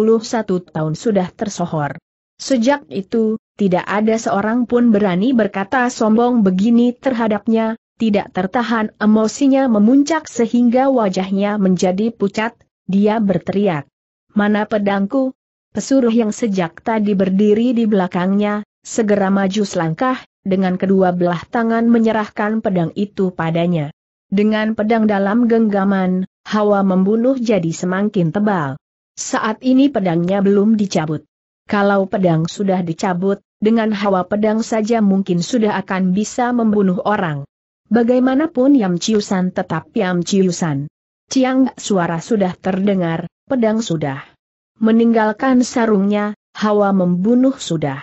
tahun sudah tersohor. Sejak itu, tidak ada seorang pun berani berkata sombong begini terhadapnya, tidak tertahan emosinya memuncak sehingga wajahnya menjadi pucat, dia berteriak. Mana pedangku? Pesuruh yang sejak tadi berdiri di belakangnya, segera maju selangkah, dengan kedua belah tangan menyerahkan pedang itu padanya. Dengan pedang dalam genggaman, hawa membunuh jadi semakin tebal. Saat ini pedangnya belum dicabut. Kalau pedang sudah dicabut, dengan hawa pedang saja mungkin sudah akan bisa membunuh orang. Bagaimanapun Yam Ciusan tetap Yam Ciusan. Ciang suara sudah terdengar, pedang sudah. Meninggalkan sarungnya, hawa membunuh sudah.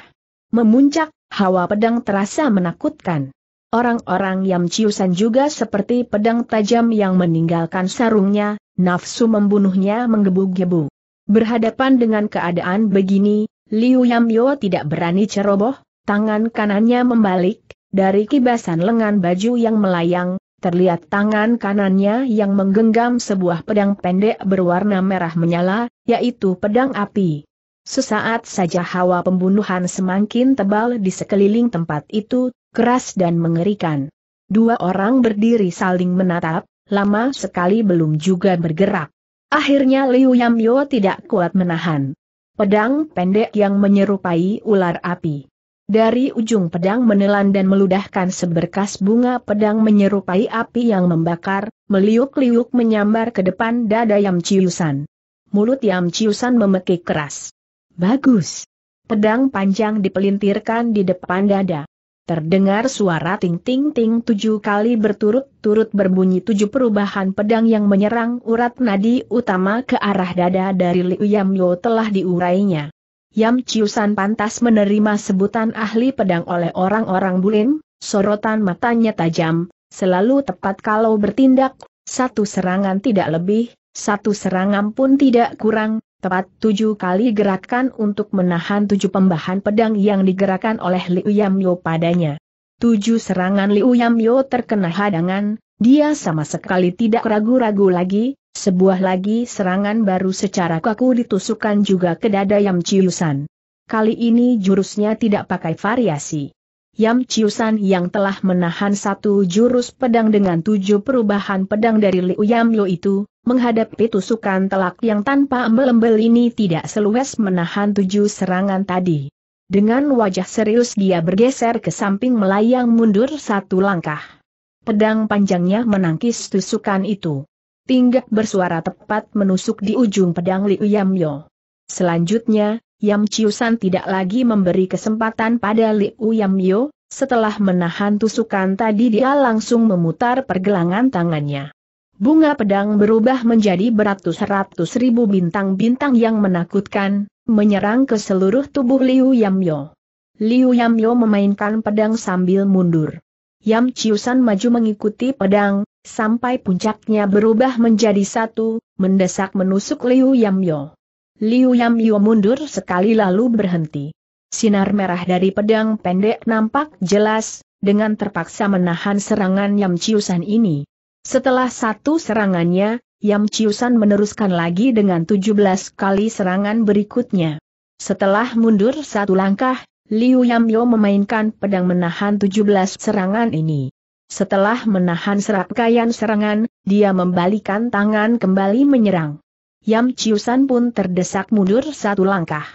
Memuncak, hawa pedang terasa menakutkan. Orang-orang Yam Ciusan juga seperti pedang tajam yang meninggalkan sarungnya, nafsu membunuhnya menggebu-gebu. Berhadapan dengan keadaan begini, Liu Yamyo tidak berani ceroboh, tangan kanannya membalik, dari kibasan lengan baju yang melayang, terlihat tangan kanannya yang menggenggam sebuah pedang pendek berwarna merah menyala, yaitu pedang api. Sesaat saja hawa pembunuhan semakin tebal di sekeliling tempat itu, keras dan mengerikan. Dua orang berdiri saling menatap, lama sekali belum juga bergerak. Akhirnya Liu Yamyo tidak kuat menahan pedang pendek yang menyerupai ular api. Dari ujung pedang menelan dan meludahkan seberkas bunga pedang menyerupai api yang membakar, meliuk-liuk menyambar ke depan dada Yam Ciusan. Mulut Yam Ciusan memekik keras. Bagus. Pedang panjang dipelintirkan di depan dada. Terdengar suara ting-ting-ting tujuh kali berturut-turut berbunyi tujuh perubahan pedang yang menyerang urat nadi utama ke arah dada dari Liu Yam Yo telah diurainya. Yam Chiusan pantas menerima sebutan ahli pedang oleh orang-orang Bulim. sorotan matanya tajam, selalu tepat kalau bertindak, satu serangan tidak lebih, satu serangan pun tidak kurang, tepat tujuh kali gerakan untuk menahan tujuh pembahan pedang yang digerakkan oleh Liu Yamyo padanya. Tujuh serangan Liu Yamyo terkena hadangan, dia sama sekali tidak ragu-ragu lagi, sebuah lagi serangan baru secara kaku ditusukkan juga ke dada Yam Ciusan. Kali ini jurusnya tidak pakai variasi. Yam Ciusan yang telah menahan satu jurus pedang dengan tujuh perubahan pedang dari Liu Yam Yo itu, menghadapi tusukan telak yang tanpa melembel ini tidak seluas menahan tujuh serangan tadi. Dengan wajah serius dia bergeser ke samping melayang mundur satu langkah. Pedang panjangnya menangkis tusukan itu. Tinggak bersuara tepat menusuk di ujung pedang Liu Yamyo. Selanjutnya, Yam Chiusan tidak lagi memberi kesempatan pada Liu Yamyo, setelah menahan tusukan tadi dia langsung memutar pergelangan tangannya. Bunga pedang berubah menjadi beratus-ratus ribu bintang-bintang yang menakutkan, menyerang ke seluruh tubuh Liu Yamyo. Liu Yamyo memainkan pedang sambil mundur. Yam Chiusan maju mengikuti pedang, sampai puncaknya berubah menjadi satu, mendesak menusuk Liu Yamyo. Liu Yamyo mundur sekali lalu berhenti. Sinar merah dari pedang pendek nampak jelas, dengan terpaksa menahan serangan Yam Chiusan ini. Setelah satu serangannya, Yam Chiusan meneruskan lagi dengan 17 kali serangan berikutnya. Setelah mundur satu langkah, Liu Yamyo memainkan pedang menahan 17 serangan ini. Setelah menahan serangkaian serangan, dia membalikan tangan kembali menyerang. Yam Chiusan pun terdesak mundur satu langkah.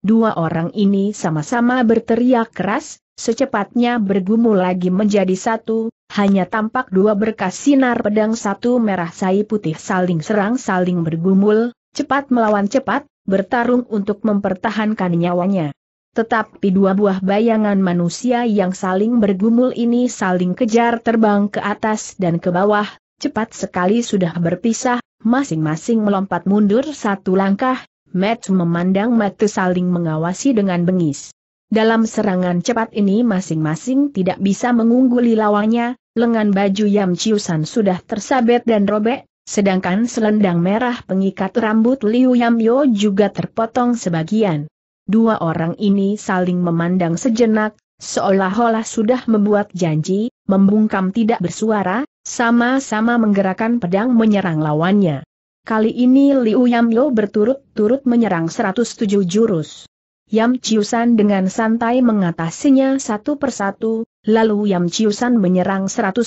Dua orang ini sama-sama berteriak keras, secepatnya bergumul lagi menjadi satu, hanya tampak dua berkas sinar pedang satu merah sai putih saling serang saling bergumul, cepat melawan cepat, bertarung untuk mempertahankan nyawanya. Tetapi dua buah bayangan manusia yang saling bergumul ini saling kejar terbang ke atas dan ke bawah, cepat sekali sudah berpisah, masing-masing melompat mundur satu langkah, Matt memandang mata saling mengawasi dengan bengis. Dalam serangan cepat ini masing-masing tidak bisa mengungguli lawannya, lengan baju Yam Chiusan sudah tersabet dan robek, sedangkan selendang merah pengikat rambut Liu Yo juga terpotong sebagian. Dua orang ini saling memandang sejenak, seolah-olah sudah membuat janji, membungkam tidak bersuara, sama-sama menggerakkan pedang menyerang lawannya. Kali ini Liu Yamyo berturut-turut menyerang 107 jurus. Yam Chiusan dengan santai mengatasinya satu persatu, lalu Yam Chiusan menyerang 101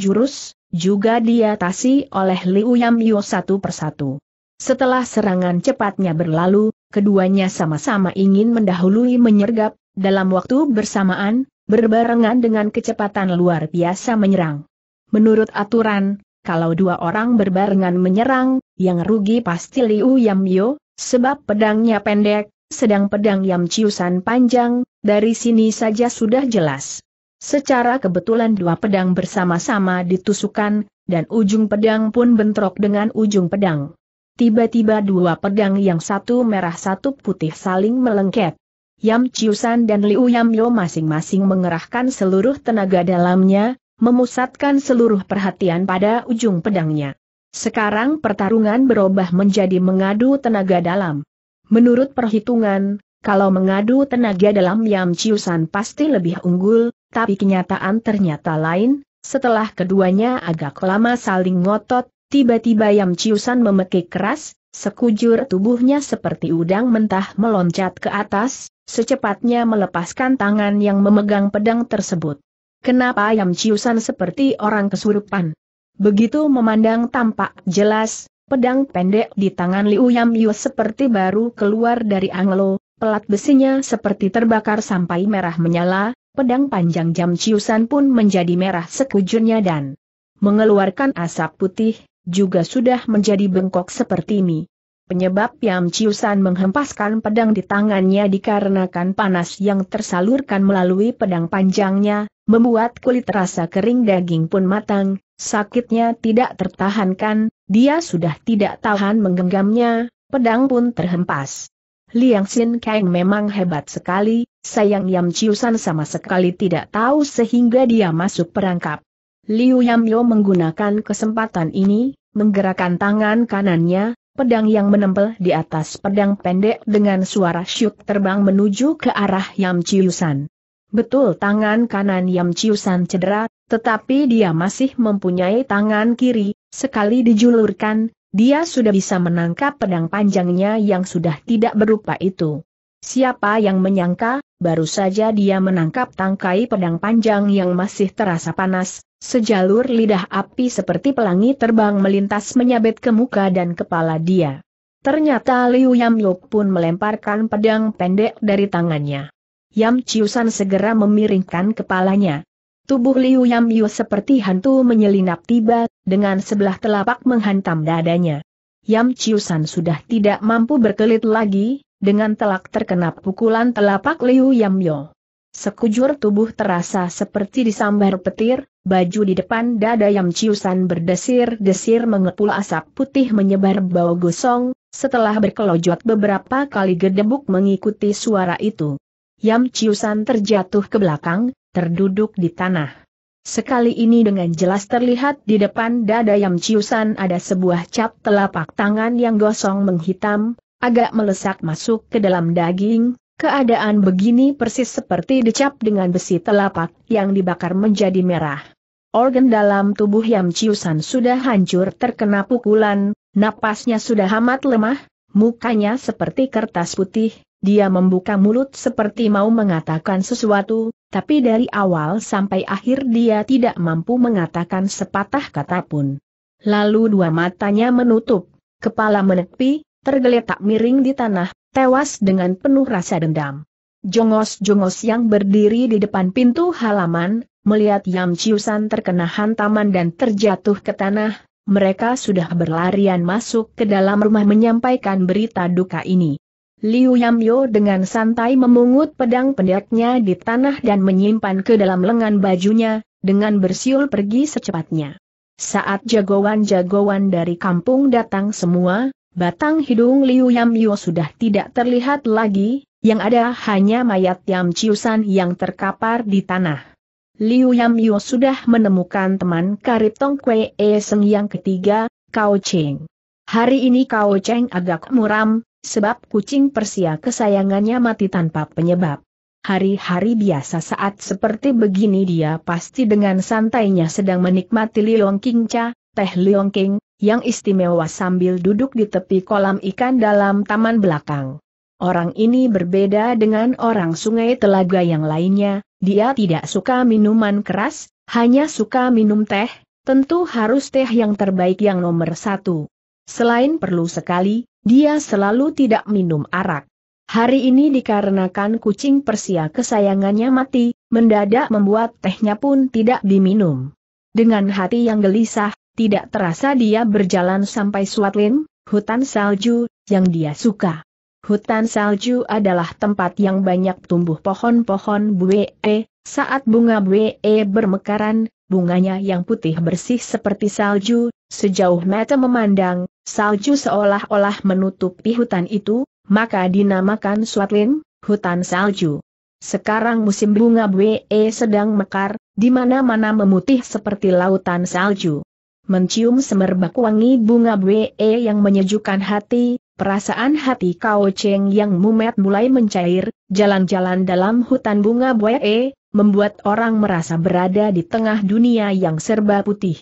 jurus, juga diatasi oleh Liu Yamyo satu persatu. Setelah serangan cepatnya berlalu, keduanya sama-sama ingin mendahului menyergap, dalam waktu bersamaan, berbarengan dengan kecepatan luar biasa menyerang. Menurut aturan, kalau dua orang berbarengan menyerang, yang rugi pasti Liu Yo, sebab pedangnya pendek, sedang pedang Yam Ciusan panjang, dari sini saja sudah jelas. Secara kebetulan dua pedang bersama-sama ditusukan, dan ujung pedang pun bentrok dengan ujung pedang. Tiba-tiba dua pedang yang satu merah satu putih saling melengket. Yam Chiusan dan Liu Yam Yo masing-masing mengerahkan seluruh tenaga dalamnya, memusatkan seluruh perhatian pada ujung pedangnya. Sekarang pertarungan berubah menjadi mengadu tenaga dalam. Menurut perhitungan, kalau mengadu tenaga dalam Yam Chiusan pasti lebih unggul, tapi kenyataan ternyata lain, setelah keduanya agak lama saling ngotot, Tiba-tiba Yam Ciusan memekik keras, sekujur tubuhnya seperti udang mentah meloncat ke atas, secepatnya melepaskan tangan yang memegang pedang tersebut. Kenapa Yam Ciusan seperti orang kesurupan? Begitu memandang tampak jelas, pedang pendek di tangan Liu Yam Yu seperti baru keluar dari anglo, pelat besinya seperti terbakar sampai merah menyala, pedang panjang Jam Ciusan pun menjadi merah sekujurnya dan mengeluarkan asap putih, juga sudah menjadi bengkok seperti mie. Penyebab Yam Ciusan menghempaskan pedang di tangannya dikarenakan panas yang tersalurkan melalui pedang panjangnya, membuat kulit terasa kering daging pun matang, sakitnya tidak tertahankan, dia sudah tidak tahan menggenggamnya, pedang pun terhempas. Liang Xin Kang memang hebat sekali, sayang Yam Ciusan sama sekali tidak tahu sehingga dia masuk perangkap. Liu Yamyo menggunakan kesempatan ini, menggerakkan tangan kanannya, pedang yang menempel di atas pedang pendek dengan suara syuk terbang menuju ke arah Yam Chiusan. Betul tangan kanan Yam Chiusan cedera, tetapi dia masih mempunyai tangan kiri, sekali dijulurkan, dia sudah bisa menangkap pedang panjangnya yang sudah tidak berupa itu. Siapa yang menyangka, baru saja dia menangkap tangkai pedang panjang yang masih terasa panas, Sejalur lidah api seperti pelangi terbang melintas menyabet ke muka dan kepala dia. Ternyata Liu Yam Yuk pun melemparkan pedang pendek dari tangannya. Yam Chiusan segera memiringkan kepalanya. Tubuh Liu Yam Yu seperti hantu menyelinap tiba, dengan sebelah telapak menghantam dadanya. Yam Chiusan sudah tidak mampu berkelit lagi, dengan telak terkena pukulan telapak Liu Yam Yo. Sekujur tubuh terasa seperti disambar petir, baju di depan dada yang ciusan berdesir-desir mengepul asap putih menyebar bau gosong, setelah berkelojot beberapa kali gedebuk mengikuti suara itu. Yam ciusan terjatuh ke belakang, terduduk di tanah. Sekali ini dengan jelas terlihat di depan dada Yam ciusan ada sebuah cap telapak tangan yang gosong menghitam, agak melesak masuk ke dalam daging, Keadaan begini persis seperti dicap dengan besi telapak yang dibakar menjadi merah. Organ dalam tubuh Yam Ciusan sudah hancur terkena pukulan, napasnya sudah amat lemah, mukanya seperti kertas putih, dia membuka mulut seperti mau mengatakan sesuatu, tapi dari awal sampai akhir dia tidak mampu mengatakan sepatah kata pun. Lalu dua matanya menutup, kepala menepi, tergeletak miring di tanah, tewas dengan penuh rasa dendam. Jongos-jongos yang berdiri di depan pintu halaman, melihat Yam Chiusan terkena hantaman dan terjatuh ke tanah, mereka sudah berlarian masuk ke dalam rumah menyampaikan berita duka ini. Liu Yamyo dengan santai memungut pedang pendeknya di tanah dan menyimpan ke dalam lengan bajunya, dengan bersiul pergi secepatnya. Saat jagoan-jagoan dari kampung datang semua, Batang hidung Liu Yam Yu sudah tidak terlihat lagi, yang ada hanya mayat Yam Chiusan yang terkapar di tanah. Liu Yam Yu sudah menemukan teman karib Tong Kwe E Seng yang ketiga, Kao Cheng. Hari ini Kao Cheng agak muram, sebab kucing Persia kesayangannya mati tanpa penyebab. Hari-hari biasa saat seperti begini dia pasti dengan santainya sedang menikmati Liong King Cha, teh Liong King, yang istimewa sambil duduk di tepi kolam ikan dalam taman belakang. Orang ini berbeda dengan orang sungai telaga yang lainnya, dia tidak suka minuman keras, hanya suka minum teh, tentu harus teh yang terbaik yang nomor satu. Selain perlu sekali, dia selalu tidak minum arak. Hari ini dikarenakan kucing Persia kesayangannya mati, mendadak membuat tehnya pun tidak diminum. Dengan hati yang gelisah, tidak terasa dia berjalan sampai Swatlin, hutan salju, yang dia suka. Hutan salju adalah tempat yang banyak tumbuh pohon-pohon bue, saat bunga bue bermekaran, bunganya yang putih bersih seperti salju, sejauh mata memandang, salju seolah-olah menutupi hutan itu, maka dinamakan Swatlin, hutan salju. Sekarang musim bunga bue sedang mekar, di mana-mana memutih seperti lautan salju mencium semerbak wangi bunga bwe yang menyejukkan hati, perasaan hati Kao Cheng yang mumet mulai mencair, jalan-jalan dalam hutan bunga bwe, membuat orang merasa berada di tengah dunia yang serba putih.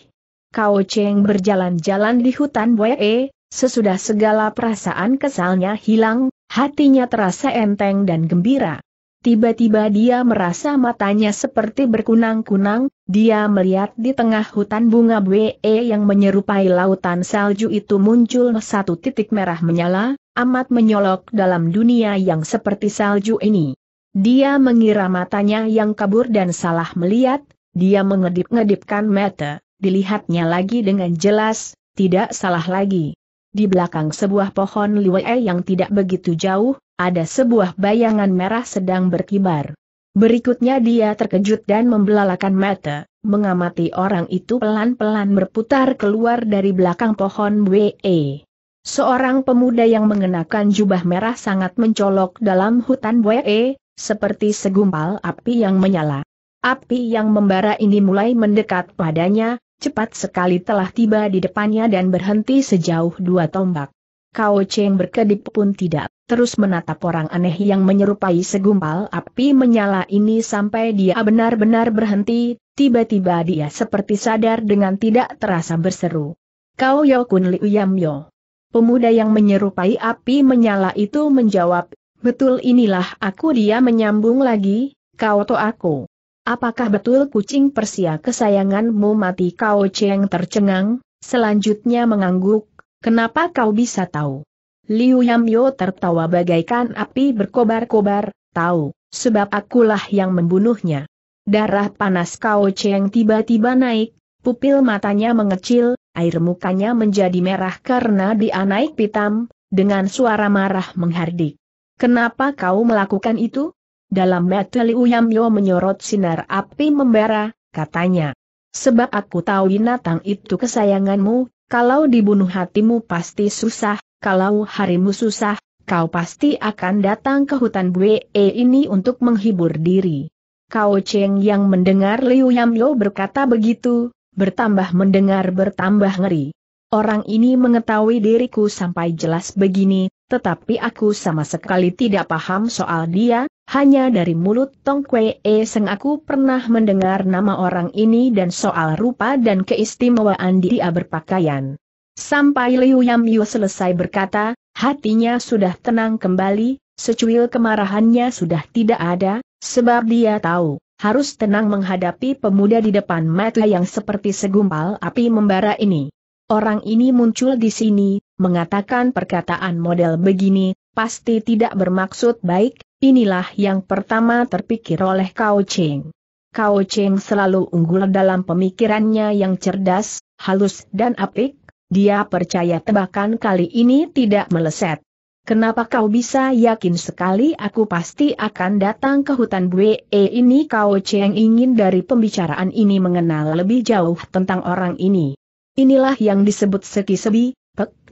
Kao Cheng berjalan-jalan di hutan bwe, sesudah segala perasaan kesalnya hilang, hatinya terasa enteng dan gembira. Tiba-tiba dia merasa matanya seperti berkunang-kunang, dia melihat di tengah hutan bunga BE yang menyerupai lautan salju itu muncul satu titik merah menyala, amat menyolok dalam dunia yang seperti salju ini. Dia mengira matanya yang kabur dan salah melihat, dia mengedip-ngedipkan mata, dilihatnya lagi dengan jelas, tidak salah lagi. Di belakang sebuah pohon liwe yang tidak begitu jauh, ada sebuah bayangan merah sedang berkibar. Berikutnya dia terkejut dan membelalakan mata, mengamati orang itu pelan-pelan berputar keluar dari belakang pohon WE. Seorang pemuda yang mengenakan jubah merah sangat mencolok dalam hutan WE, seperti segumpal api yang menyala. Api yang membara ini mulai mendekat padanya, cepat sekali telah tiba di depannya dan berhenti sejauh dua tombak. Kau Cheng berkedip pun tidak, terus menatap orang aneh yang menyerupai segumpal api menyala ini sampai dia benar-benar berhenti, tiba-tiba dia seperti sadar dengan tidak terasa berseru. Kau Yo Kun Liu Yam Yo. Pemuda yang menyerupai api menyala itu menjawab, betul inilah aku dia menyambung lagi, kau to aku. Apakah betul kucing Persia kesayanganmu mati kau Cheng tercengang, selanjutnya mengangguk, kenapa kau bisa tahu? Liu Yamyo tertawa bagaikan api berkobar-kobar, tahu, sebab akulah yang membunuhnya. Darah panas kau Cheng tiba-tiba naik, pupil matanya mengecil, air mukanya menjadi merah karena dia naik pitam, dengan suara marah menghardik. Kenapa kau melakukan itu? Dalam mata Liu Yamyo menyorot sinar api membara, katanya. Sebab aku tahu binatang itu kesayanganmu, kalau dibunuh hatimu pasti susah, kalau harimu susah, kau pasti akan datang ke hutan Bue ini untuk menghibur diri. Kau Cheng yang mendengar Liu Yamyo berkata begitu, bertambah mendengar bertambah ngeri. Orang ini mengetahui diriku sampai jelas begini, tetapi aku sama sekali tidak paham soal dia, hanya dari mulut Tong Kwe E Seng aku pernah mendengar nama orang ini dan soal rupa dan keistimewaan dia berpakaian. Sampai Liu Yam Yu selesai berkata, hatinya sudah tenang kembali, secuil kemarahannya sudah tidak ada, sebab dia tahu, harus tenang menghadapi pemuda di depan mata yang seperti segumpal api membara ini. Orang ini muncul di sini, mengatakan perkataan model begini, pasti tidak bermaksud baik, inilah yang pertama terpikir oleh Kao Cheng. Kao Cheng selalu unggul dalam pemikirannya yang cerdas, halus dan apik, dia percaya tebakan kali ini tidak meleset. Kenapa kau bisa yakin sekali aku pasti akan datang ke hutan Bue e, ini Kao Cheng ingin dari pembicaraan ini mengenal lebih jauh tentang orang ini. Inilah yang disebut seki sebi,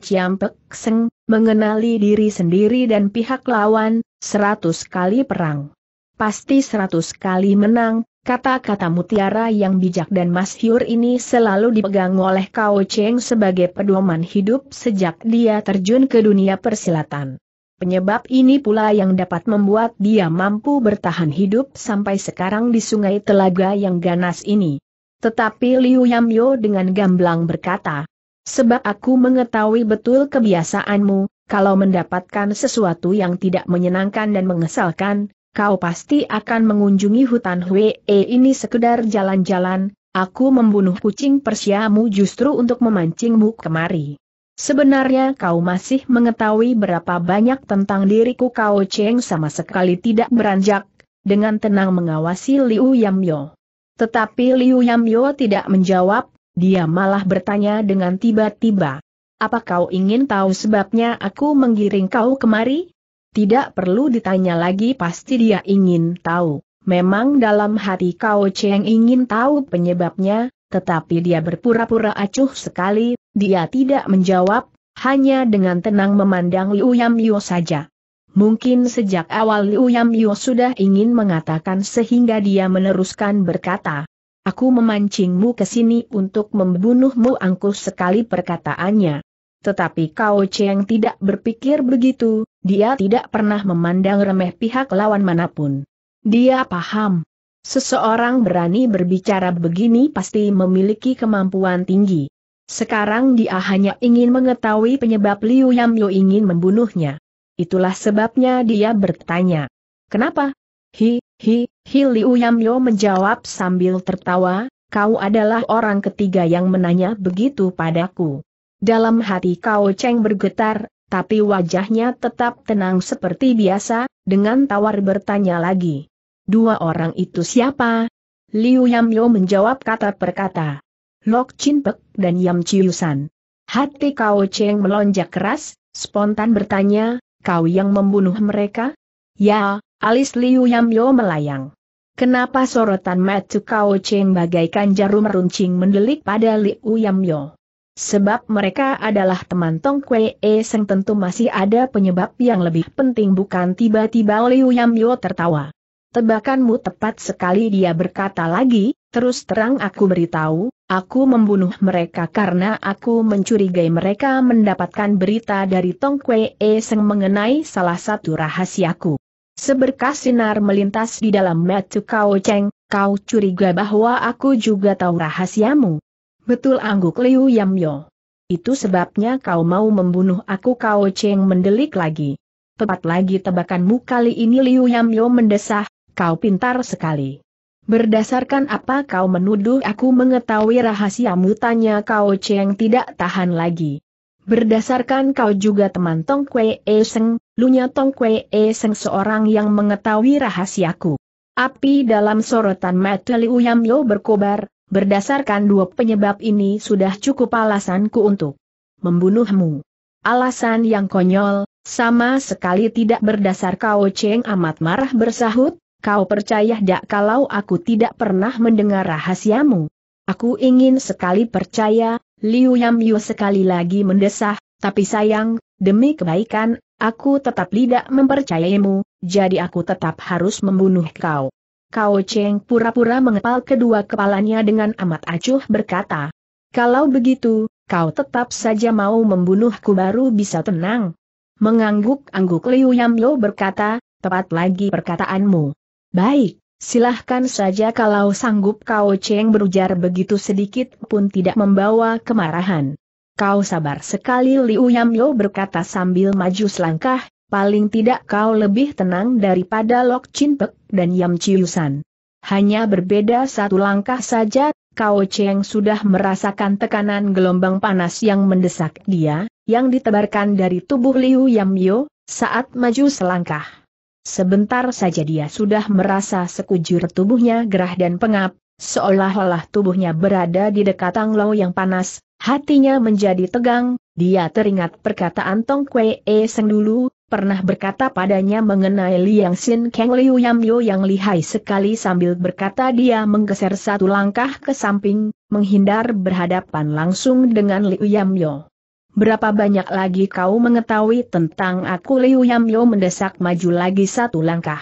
Ciampek Pek Seng, mengenali diri sendiri dan pihak lawan, seratus kali perang. Pasti seratus kali menang, kata-kata mutiara yang bijak dan masyur ini selalu dipegang oleh Kao Cheng sebagai pedoman hidup sejak dia terjun ke dunia persilatan. Penyebab ini pula yang dapat membuat dia mampu bertahan hidup sampai sekarang di sungai telaga yang ganas ini. Tetapi Liu Yamyo dengan gamblang berkata, Sebab aku mengetahui betul kebiasaanmu, kalau mendapatkan sesuatu yang tidak menyenangkan dan mengesalkan, kau pasti akan mengunjungi hutan Hue ini sekedar jalan-jalan, aku membunuh kucing Persiamu justru untuk memancingmu kemari. Sebenarnya kau masih mengetahui berapa banyak tentang diriku Kau Cheng sama sekali tidak beranjak, dengan tenang mengawasi Liu Yamyo. Tetapi Liu Yamyo tidak menjawab, dia malah bertanya dengan tiba-tiba. Apa kau ingin tahu sebabnya aku menggiring kau kemari? Tidak perlu ditanya lagi pasti dia ingin tahu. Memang dalam hati kau Cheng ingin tahu penyebabnya, tetapi dia berpura-pura acuh sekali, dia tidak menjawab, hanya dengan tenang memandang Liu Yam Yu saja. Mungkin sejak awal Liu Yam Yu sudah ingin mengatakan sehingga dia meneruskan berkata, Aku memancingmu ke sini untuk membunuhmu angkuh sekali perkataannya. Tetapi Kao Cheng tidak berpikir begitu, dia tidak pernah memandang remeh pihak lawan manapun. Dia paham. Seseorang berani berbicara begini pasti memiliki kemampuan tinggi. Sekarang dia hanya ingin mengetahui penyebab Liu Yam ingin membunuhnya. Itulah sebabnya dia bertanya. Kenapa? Hi, Hi, Hi Liu Yamyo menjawab sambil tertawa, kau adalah orang ketiga yang menanya begitu padaku. Dalam hati kau Cheng bergetar, tapi wajahnya tetap tenang seperti biasa, dengan tawar bertanya lagi. Dua orang itu siapa? Liu Yamyo menjawab kata per kata. Lok Chin Pek dan Yam Chiusan. Hati Kao Cheng melonjak keras, spontan bertanya, kau yang membunuh mereka? Ya, Alis Liu Yamyo melayang. Kenapa sorotan Matsu Kao Cheng bagaikan jarum runcing mendelik pada Liu Yamyo? Sebab mereka adalah teman Tong Kwe E eh, Seng tentu masih ada penyebab yang lebih penting bukan tiba-tiba Liu Yamyo tertawa. Tebakanmu tepat sekali dia berkata lagi, terus terang aku beritahu, aku membunuh mereka karena aku mencurigai mereka mendapatkan berita dari Tong Kwe E eh, Seng mengenai salah satu rahasiaku. Seberkas sinar melintas di dalam metu Kau Cheng, kau curiga bahwa aku juga tahu rahasiamu. Betul angguk Liu Yamyo. Itu sebabnya kau mau membunuh aku Kau Cheng mendelik lagi. Tepat lagi tebakanmu kali ini Liu Yamyo mendesah, kau pintar sekali. Berdasarkan apa kau menuduh aku mengetahui rahasiamu tanya Kau Cheng tidak tahan lagi. Berdasarkan kau juga teman Tong Kwe Eseng, Lunya Tong Kwe E Seng seorang yang mengetahui rahasiaku. Api dalam sorotan mata Liu Yamyo berkobar, berdasarkan dua penyebab ini sudah cukup alasanku untuk membunuhmu. Alasan yang konyol, sama sekali tidak berdasar kau Cheng amat marah bersahut, kau percaya dak kalau aku tidak pernah mendengar rahasiamu. Aku ingin sekali percaya, Liu Yamyo sekali lagi mendesah, tapi sayang, demi kebaikan, aku tetap tidak mempercayaimu, jadi aku tetap harus membunuh kau. Kau Cheng pura-pura mengepal kedua kepalanya dengan amat acuh berkata, kalau begitu, kau tetap saja mau membunuhku baru bisa tenang. Mengangguk-angguk Liu Yamyo berkata, tepat lagi perkataanmu. Baik, silahkan saja kalau sanggup Kau Cheng berujar begitu sedikit pun tidak membawa kemarahan. Kau sabar sekali Liu Yamyo berkata sambil maju selangkah, paling tidak kau lebih tenang daripada Lok Chin Pek dan Yam Chiusan. Hanya berbeda satu langkah saja, Kau Cheng sudah merasakan tekanan gelombang panas yang mendesak dia, yang ditebarkan dari tubuh Liu Yamyo, saat maju selangkah. Sebentar saja dia sudah merasa sekujur tubuhnya gerah dan pengap, seolah-olah tubuhnya berada di dekat tanglo yang panas, Hatinya menjadi tegang, dia teringat perkataan Tong Kwe E Seng dulu, pernah berkata padanya mengenai Liang Sin Kang Liu Yam Yo yang lihai sekali sambil berkata dia menggeser satu langkah ke samping, menghindar berhadapan langsung dengan Liu Yam Yo. Berapa banyak lagi kau mengetahui tentang aku Liu Yam Yo mendesak maju lagi satu langkah.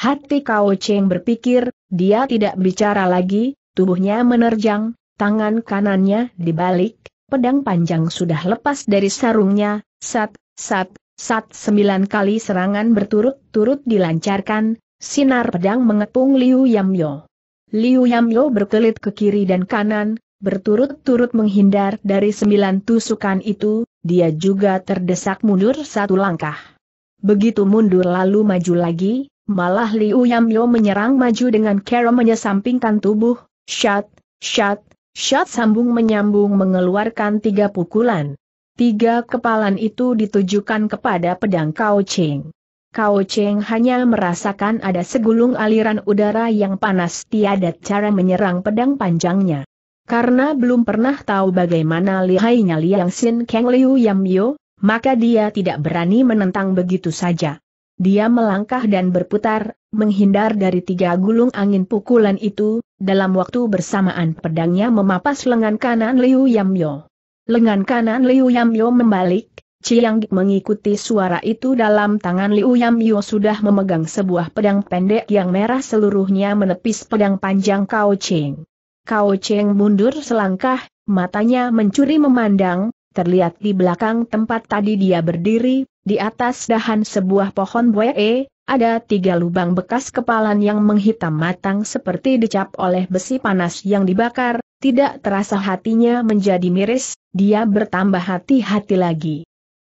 Hati kau Cheng berpikir, dia tidak bicara lagi, tubuhnya menerjang, tangan kanannya dibalik, pedang panjang sudah lepas dari sarungnya, sat, sat, sat sembilan kali serangan berturut-turut dilancarkan, sinar pedang mengepung Liu Yamyo. Liu Yamyo berkelit ke kiri dan kanan, berturut-turut menghindar dari sembilan tusukan itu, dia juga terdesak mundur satu langkah. Begitu mundur lalu maju lagi, malah Liu Yamyo menyerang maju dengan cara menyesampingkan tubuh, shot, shot, Shot sambung menyambung mengeluarkan tiga pukulan. Tiga kepalan itu ditujukan kepada pedang Kao Cheng. Kao Cheng hanya merasakan ada segulung aliran udara yang panas tiada cara menyerang pedang panjangnya. Karena belum pernah tahu bagaimana lihainya Liang Sin Kang Liu Yam Yo, maka dia tidak berani menentang begitu saja. Dia melangkah dan berputar, menghindar dari tiga gulung angin pukulan itu, dalam waktu bersamaan pedangnya memapas lengan kanan Liu Yamyo. Lengan kanan Liu Yamyo membalik, Chiang mengikuti suara itu dalam tangan Liu Yamyo sudah memegang sebuah pedang pendek yang merah seluruhnya menepis pedang panjang Kao Cheng. Kao Cheng mundur selangkah, matanya mencuri memandang, terlihat di belakang tempat tadi dia berdiri, di atas dahan sebuah pohon buaya. Ada tiga lubang bekas kepalan yang menghitam matang seperti dicap oleh besi panas yang dibakar, tidak terasa hatinya menjadi miris, dia bertambah hati-hati lagi.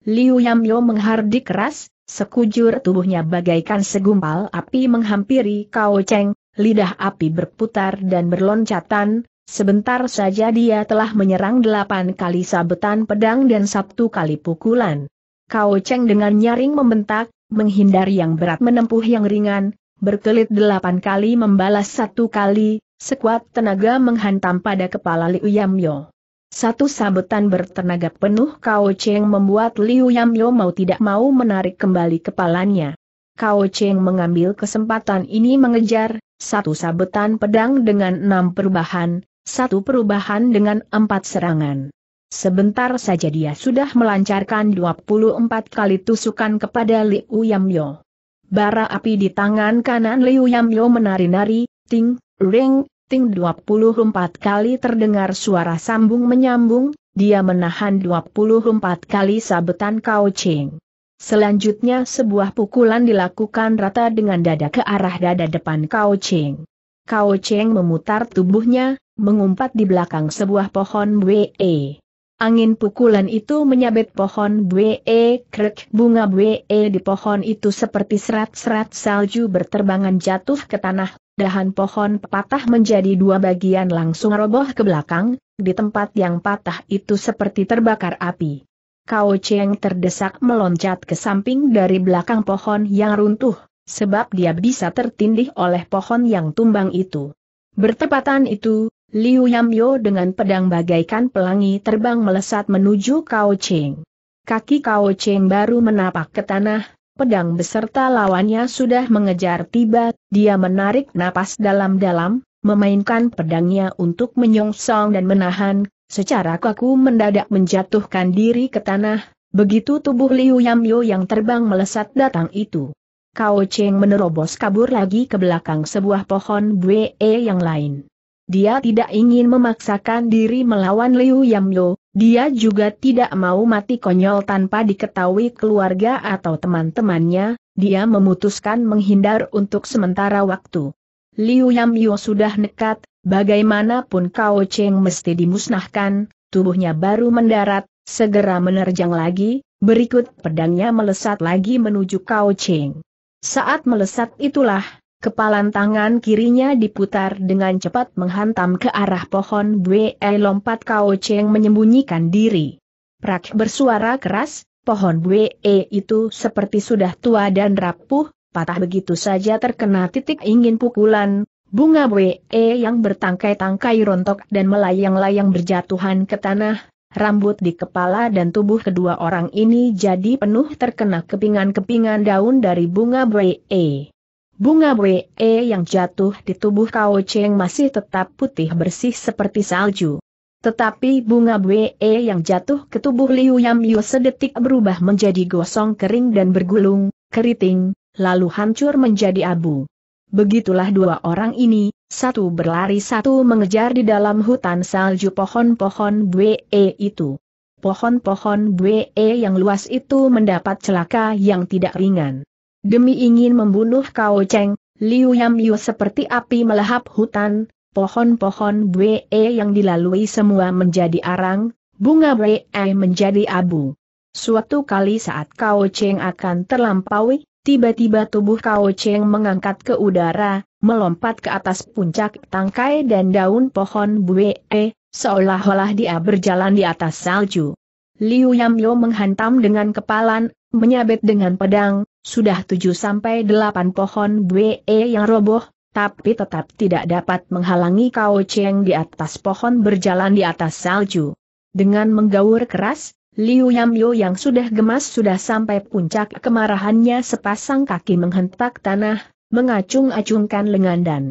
Liu Yamyo menghardik keras, sekujur tubuhnya bagaikan segumpal api menghampiri Kao Cheng, lidah api berputar dan berloncatan, Sebentar saja dia telah menyerang delapan kali sabetan pedang dan satu kali pukulan. Kao Cheng dengan nyaring membentak, menghindari yang berat menempuh yang ringan, berkelit delapan kali membalas satu kali, sekuat tenaga menghantam pada kepala Liu Yamyo. Satu sabetan bertenaga penuh Kao Cheng membuat Liu Yamyo mau tidak mau menarik kembali kepalanya. Kao Cheng mengambil kesempatan ini mengejar, satu sabetan pedang dengan enam perubahan, satu perubahan dengan empat serangan. Sebentar saja dia sudah melancarkan 24 kali tusukan kepada Liu Yamyo. Bara api di tangan kanan Liu Yamyo menari-nari, ting, ring, ting 24 kali terdengar suara sambung menyambung, dia menahan 24 kali sabetan Kao Ching. Selanjutnya sebuah pukulan dilakukan rata dengan dada ke arah dada depan Kao Ching. Kao Cheng memutar tubuhnya, mengumpat di belakang sebuah pohon WE. Angin pukulan itu menyabet pohon bue e, krek bunga bue e, di pohon itu seperti serat-serat salju berterbangan jatuh ke tanah. Dahan pohon patah menjadi dua bagian langsung roboh ke belakang, di tempat yang patah itu seperti terbakar api. Kao Cheng terdesak meloncat ke samping dari belakang pohon yang runtuh, sebab dia bisa tertindih oleh pohon yang tumbang itu. Bertepatan itu, Liu Yamyo dengan pedang bagaikan pelangi terbang melesat menuju Kao Cheng. Kaki Kao Cheng baru menapak ke tanah, pedang beserta lawannya sudah mengejar tiba, dia menarik napas dalam-dalam, memainkan pedangnya untuk menyongsong dan menahan, secara kaku mendadak menjatuhkan diri ke tanah, begitu tubuh Liu Yamyo yang terbang melesat datang itu. Kao Cheng menerobos kabur lagi ke belakang sebuah pohon bue yang lain. Dia tidak ingin memaksakan diri melawan Liu Yamlo, dia juga tidak mau mati konyol tanpa diketahui keluarga atau teman-temannya, dia memutuskan menghindar untuk sementara waktu. Liu Yamyo sudah nekat, bagaimanapun Kao Cheng mesti dimusnahkan, tubuhnya baru mendarat, segera menerjang lagi, berikut pedangnya melesat lagi menuju Kao Cheng. Saat melesat itulah, Kepalan tangan kirinya diputar dengan cepat menghantam ke arah pohon Bue lompat Kao Cheng menyembunyikan diri. Prak bersuara keras, pohon Bue itu seperti sudah tua dan rapuh, patah begitu saja terkena titik ingin pukulan. Bunga Bue yang bertangkai-tangkai rontok dan melayang-layang berjatuhan ke tanah, rambut di kepala dan tubuh kedua orang ini jadi penuh terkena kepingan-kepingan daun dari bunga Bue Bunga WE yang jatuh di tubuh Kao Cheng masih tetap putih bersih seperti salju. Tetapi bunga WE yang jatuh ke tubuh Liu Yam Yu sedetik berubah menjadi gosong kering dan bergulung, keriting, lalu hancur menjadi abu. Begitulah dua orang ini, satu berlari satu mengejar di dalam hutan salju pohon-pohon WE itu. Pohon-pohon WE yang luas itu mendapat celaka yang tidak ringan. Demi ingin membunuh Kao Cheng, Liu Yam Yu seperti api melahap hutan, pohon-pohon BE yang dilalui semua menjadi arang, bunga BE menjadi abu. Suatu kali saat Kao Cheng akan terlampaui, tiba-tiba tubuh Kao Cheng mengangkat ke udara, melompat ke atas puncak tangkai dan daun pohon BE, seolah-olah dia berjalan di atas salju. Liu Yu menghantam dengan kepalan, menyabet dengan pedang, sudah tujuh sampai delapan pohon BE yang roboh, tapi tetap tidak dapat menghalangi Kao Cheng di atas pohon berjalan di atas salju. Dengan menggaur keras, Liu Yamyo yang sudah gemas sudah sampai puncak kemarahannya sepasang kaki menghentak tanah, mengacung-acungkan lengan dan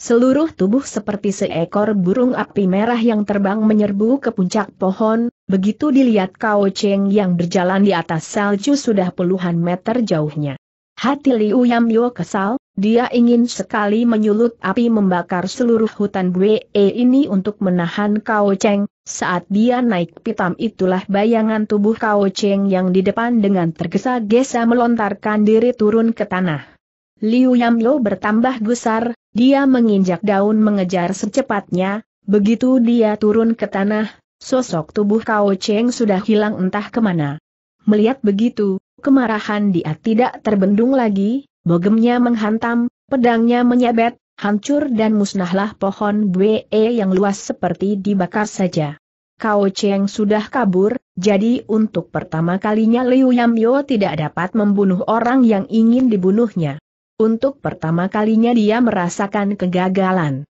seluruh tubuh seperti seekor burung api merah yang terbang menyerbu ke puncak pohon, Begitu dilihat Kao Cheng yang berjalan di atas salju sudah puluhan meter jauhnya. Hati Liu yam yo kesal, dia ingin sekali menyulut api membakar seluruh hutan Bue e ini untuk menahan Kao Cheng. Saat dia naik pitam itulah bayangan tubuh Kao Cheng yang di depan dengan tergesa-gesa melontarkan diri turun ke tanah. Liu yam yo bertambah gusar, dia menginjak daun mengejar secepatnya, begitu dia turun ke tanah, Sosok tubuh Kao Cheng sudah hilang entah kemana. Melihat begitu, kemarahan dia tidak terbendung lagi, bogemnya menghantam, pedangnya menyabet, hancur dan musnahlah pohon BE yang luas seperti dibakar saja. Kao Cheng sudah kabur, jadi untuk pertama kalinya Liu Yamyo tidak dapat membunuh orang yang ingin dibunuhnya. Untuk pertama kalinya dia merasakan kegagalan.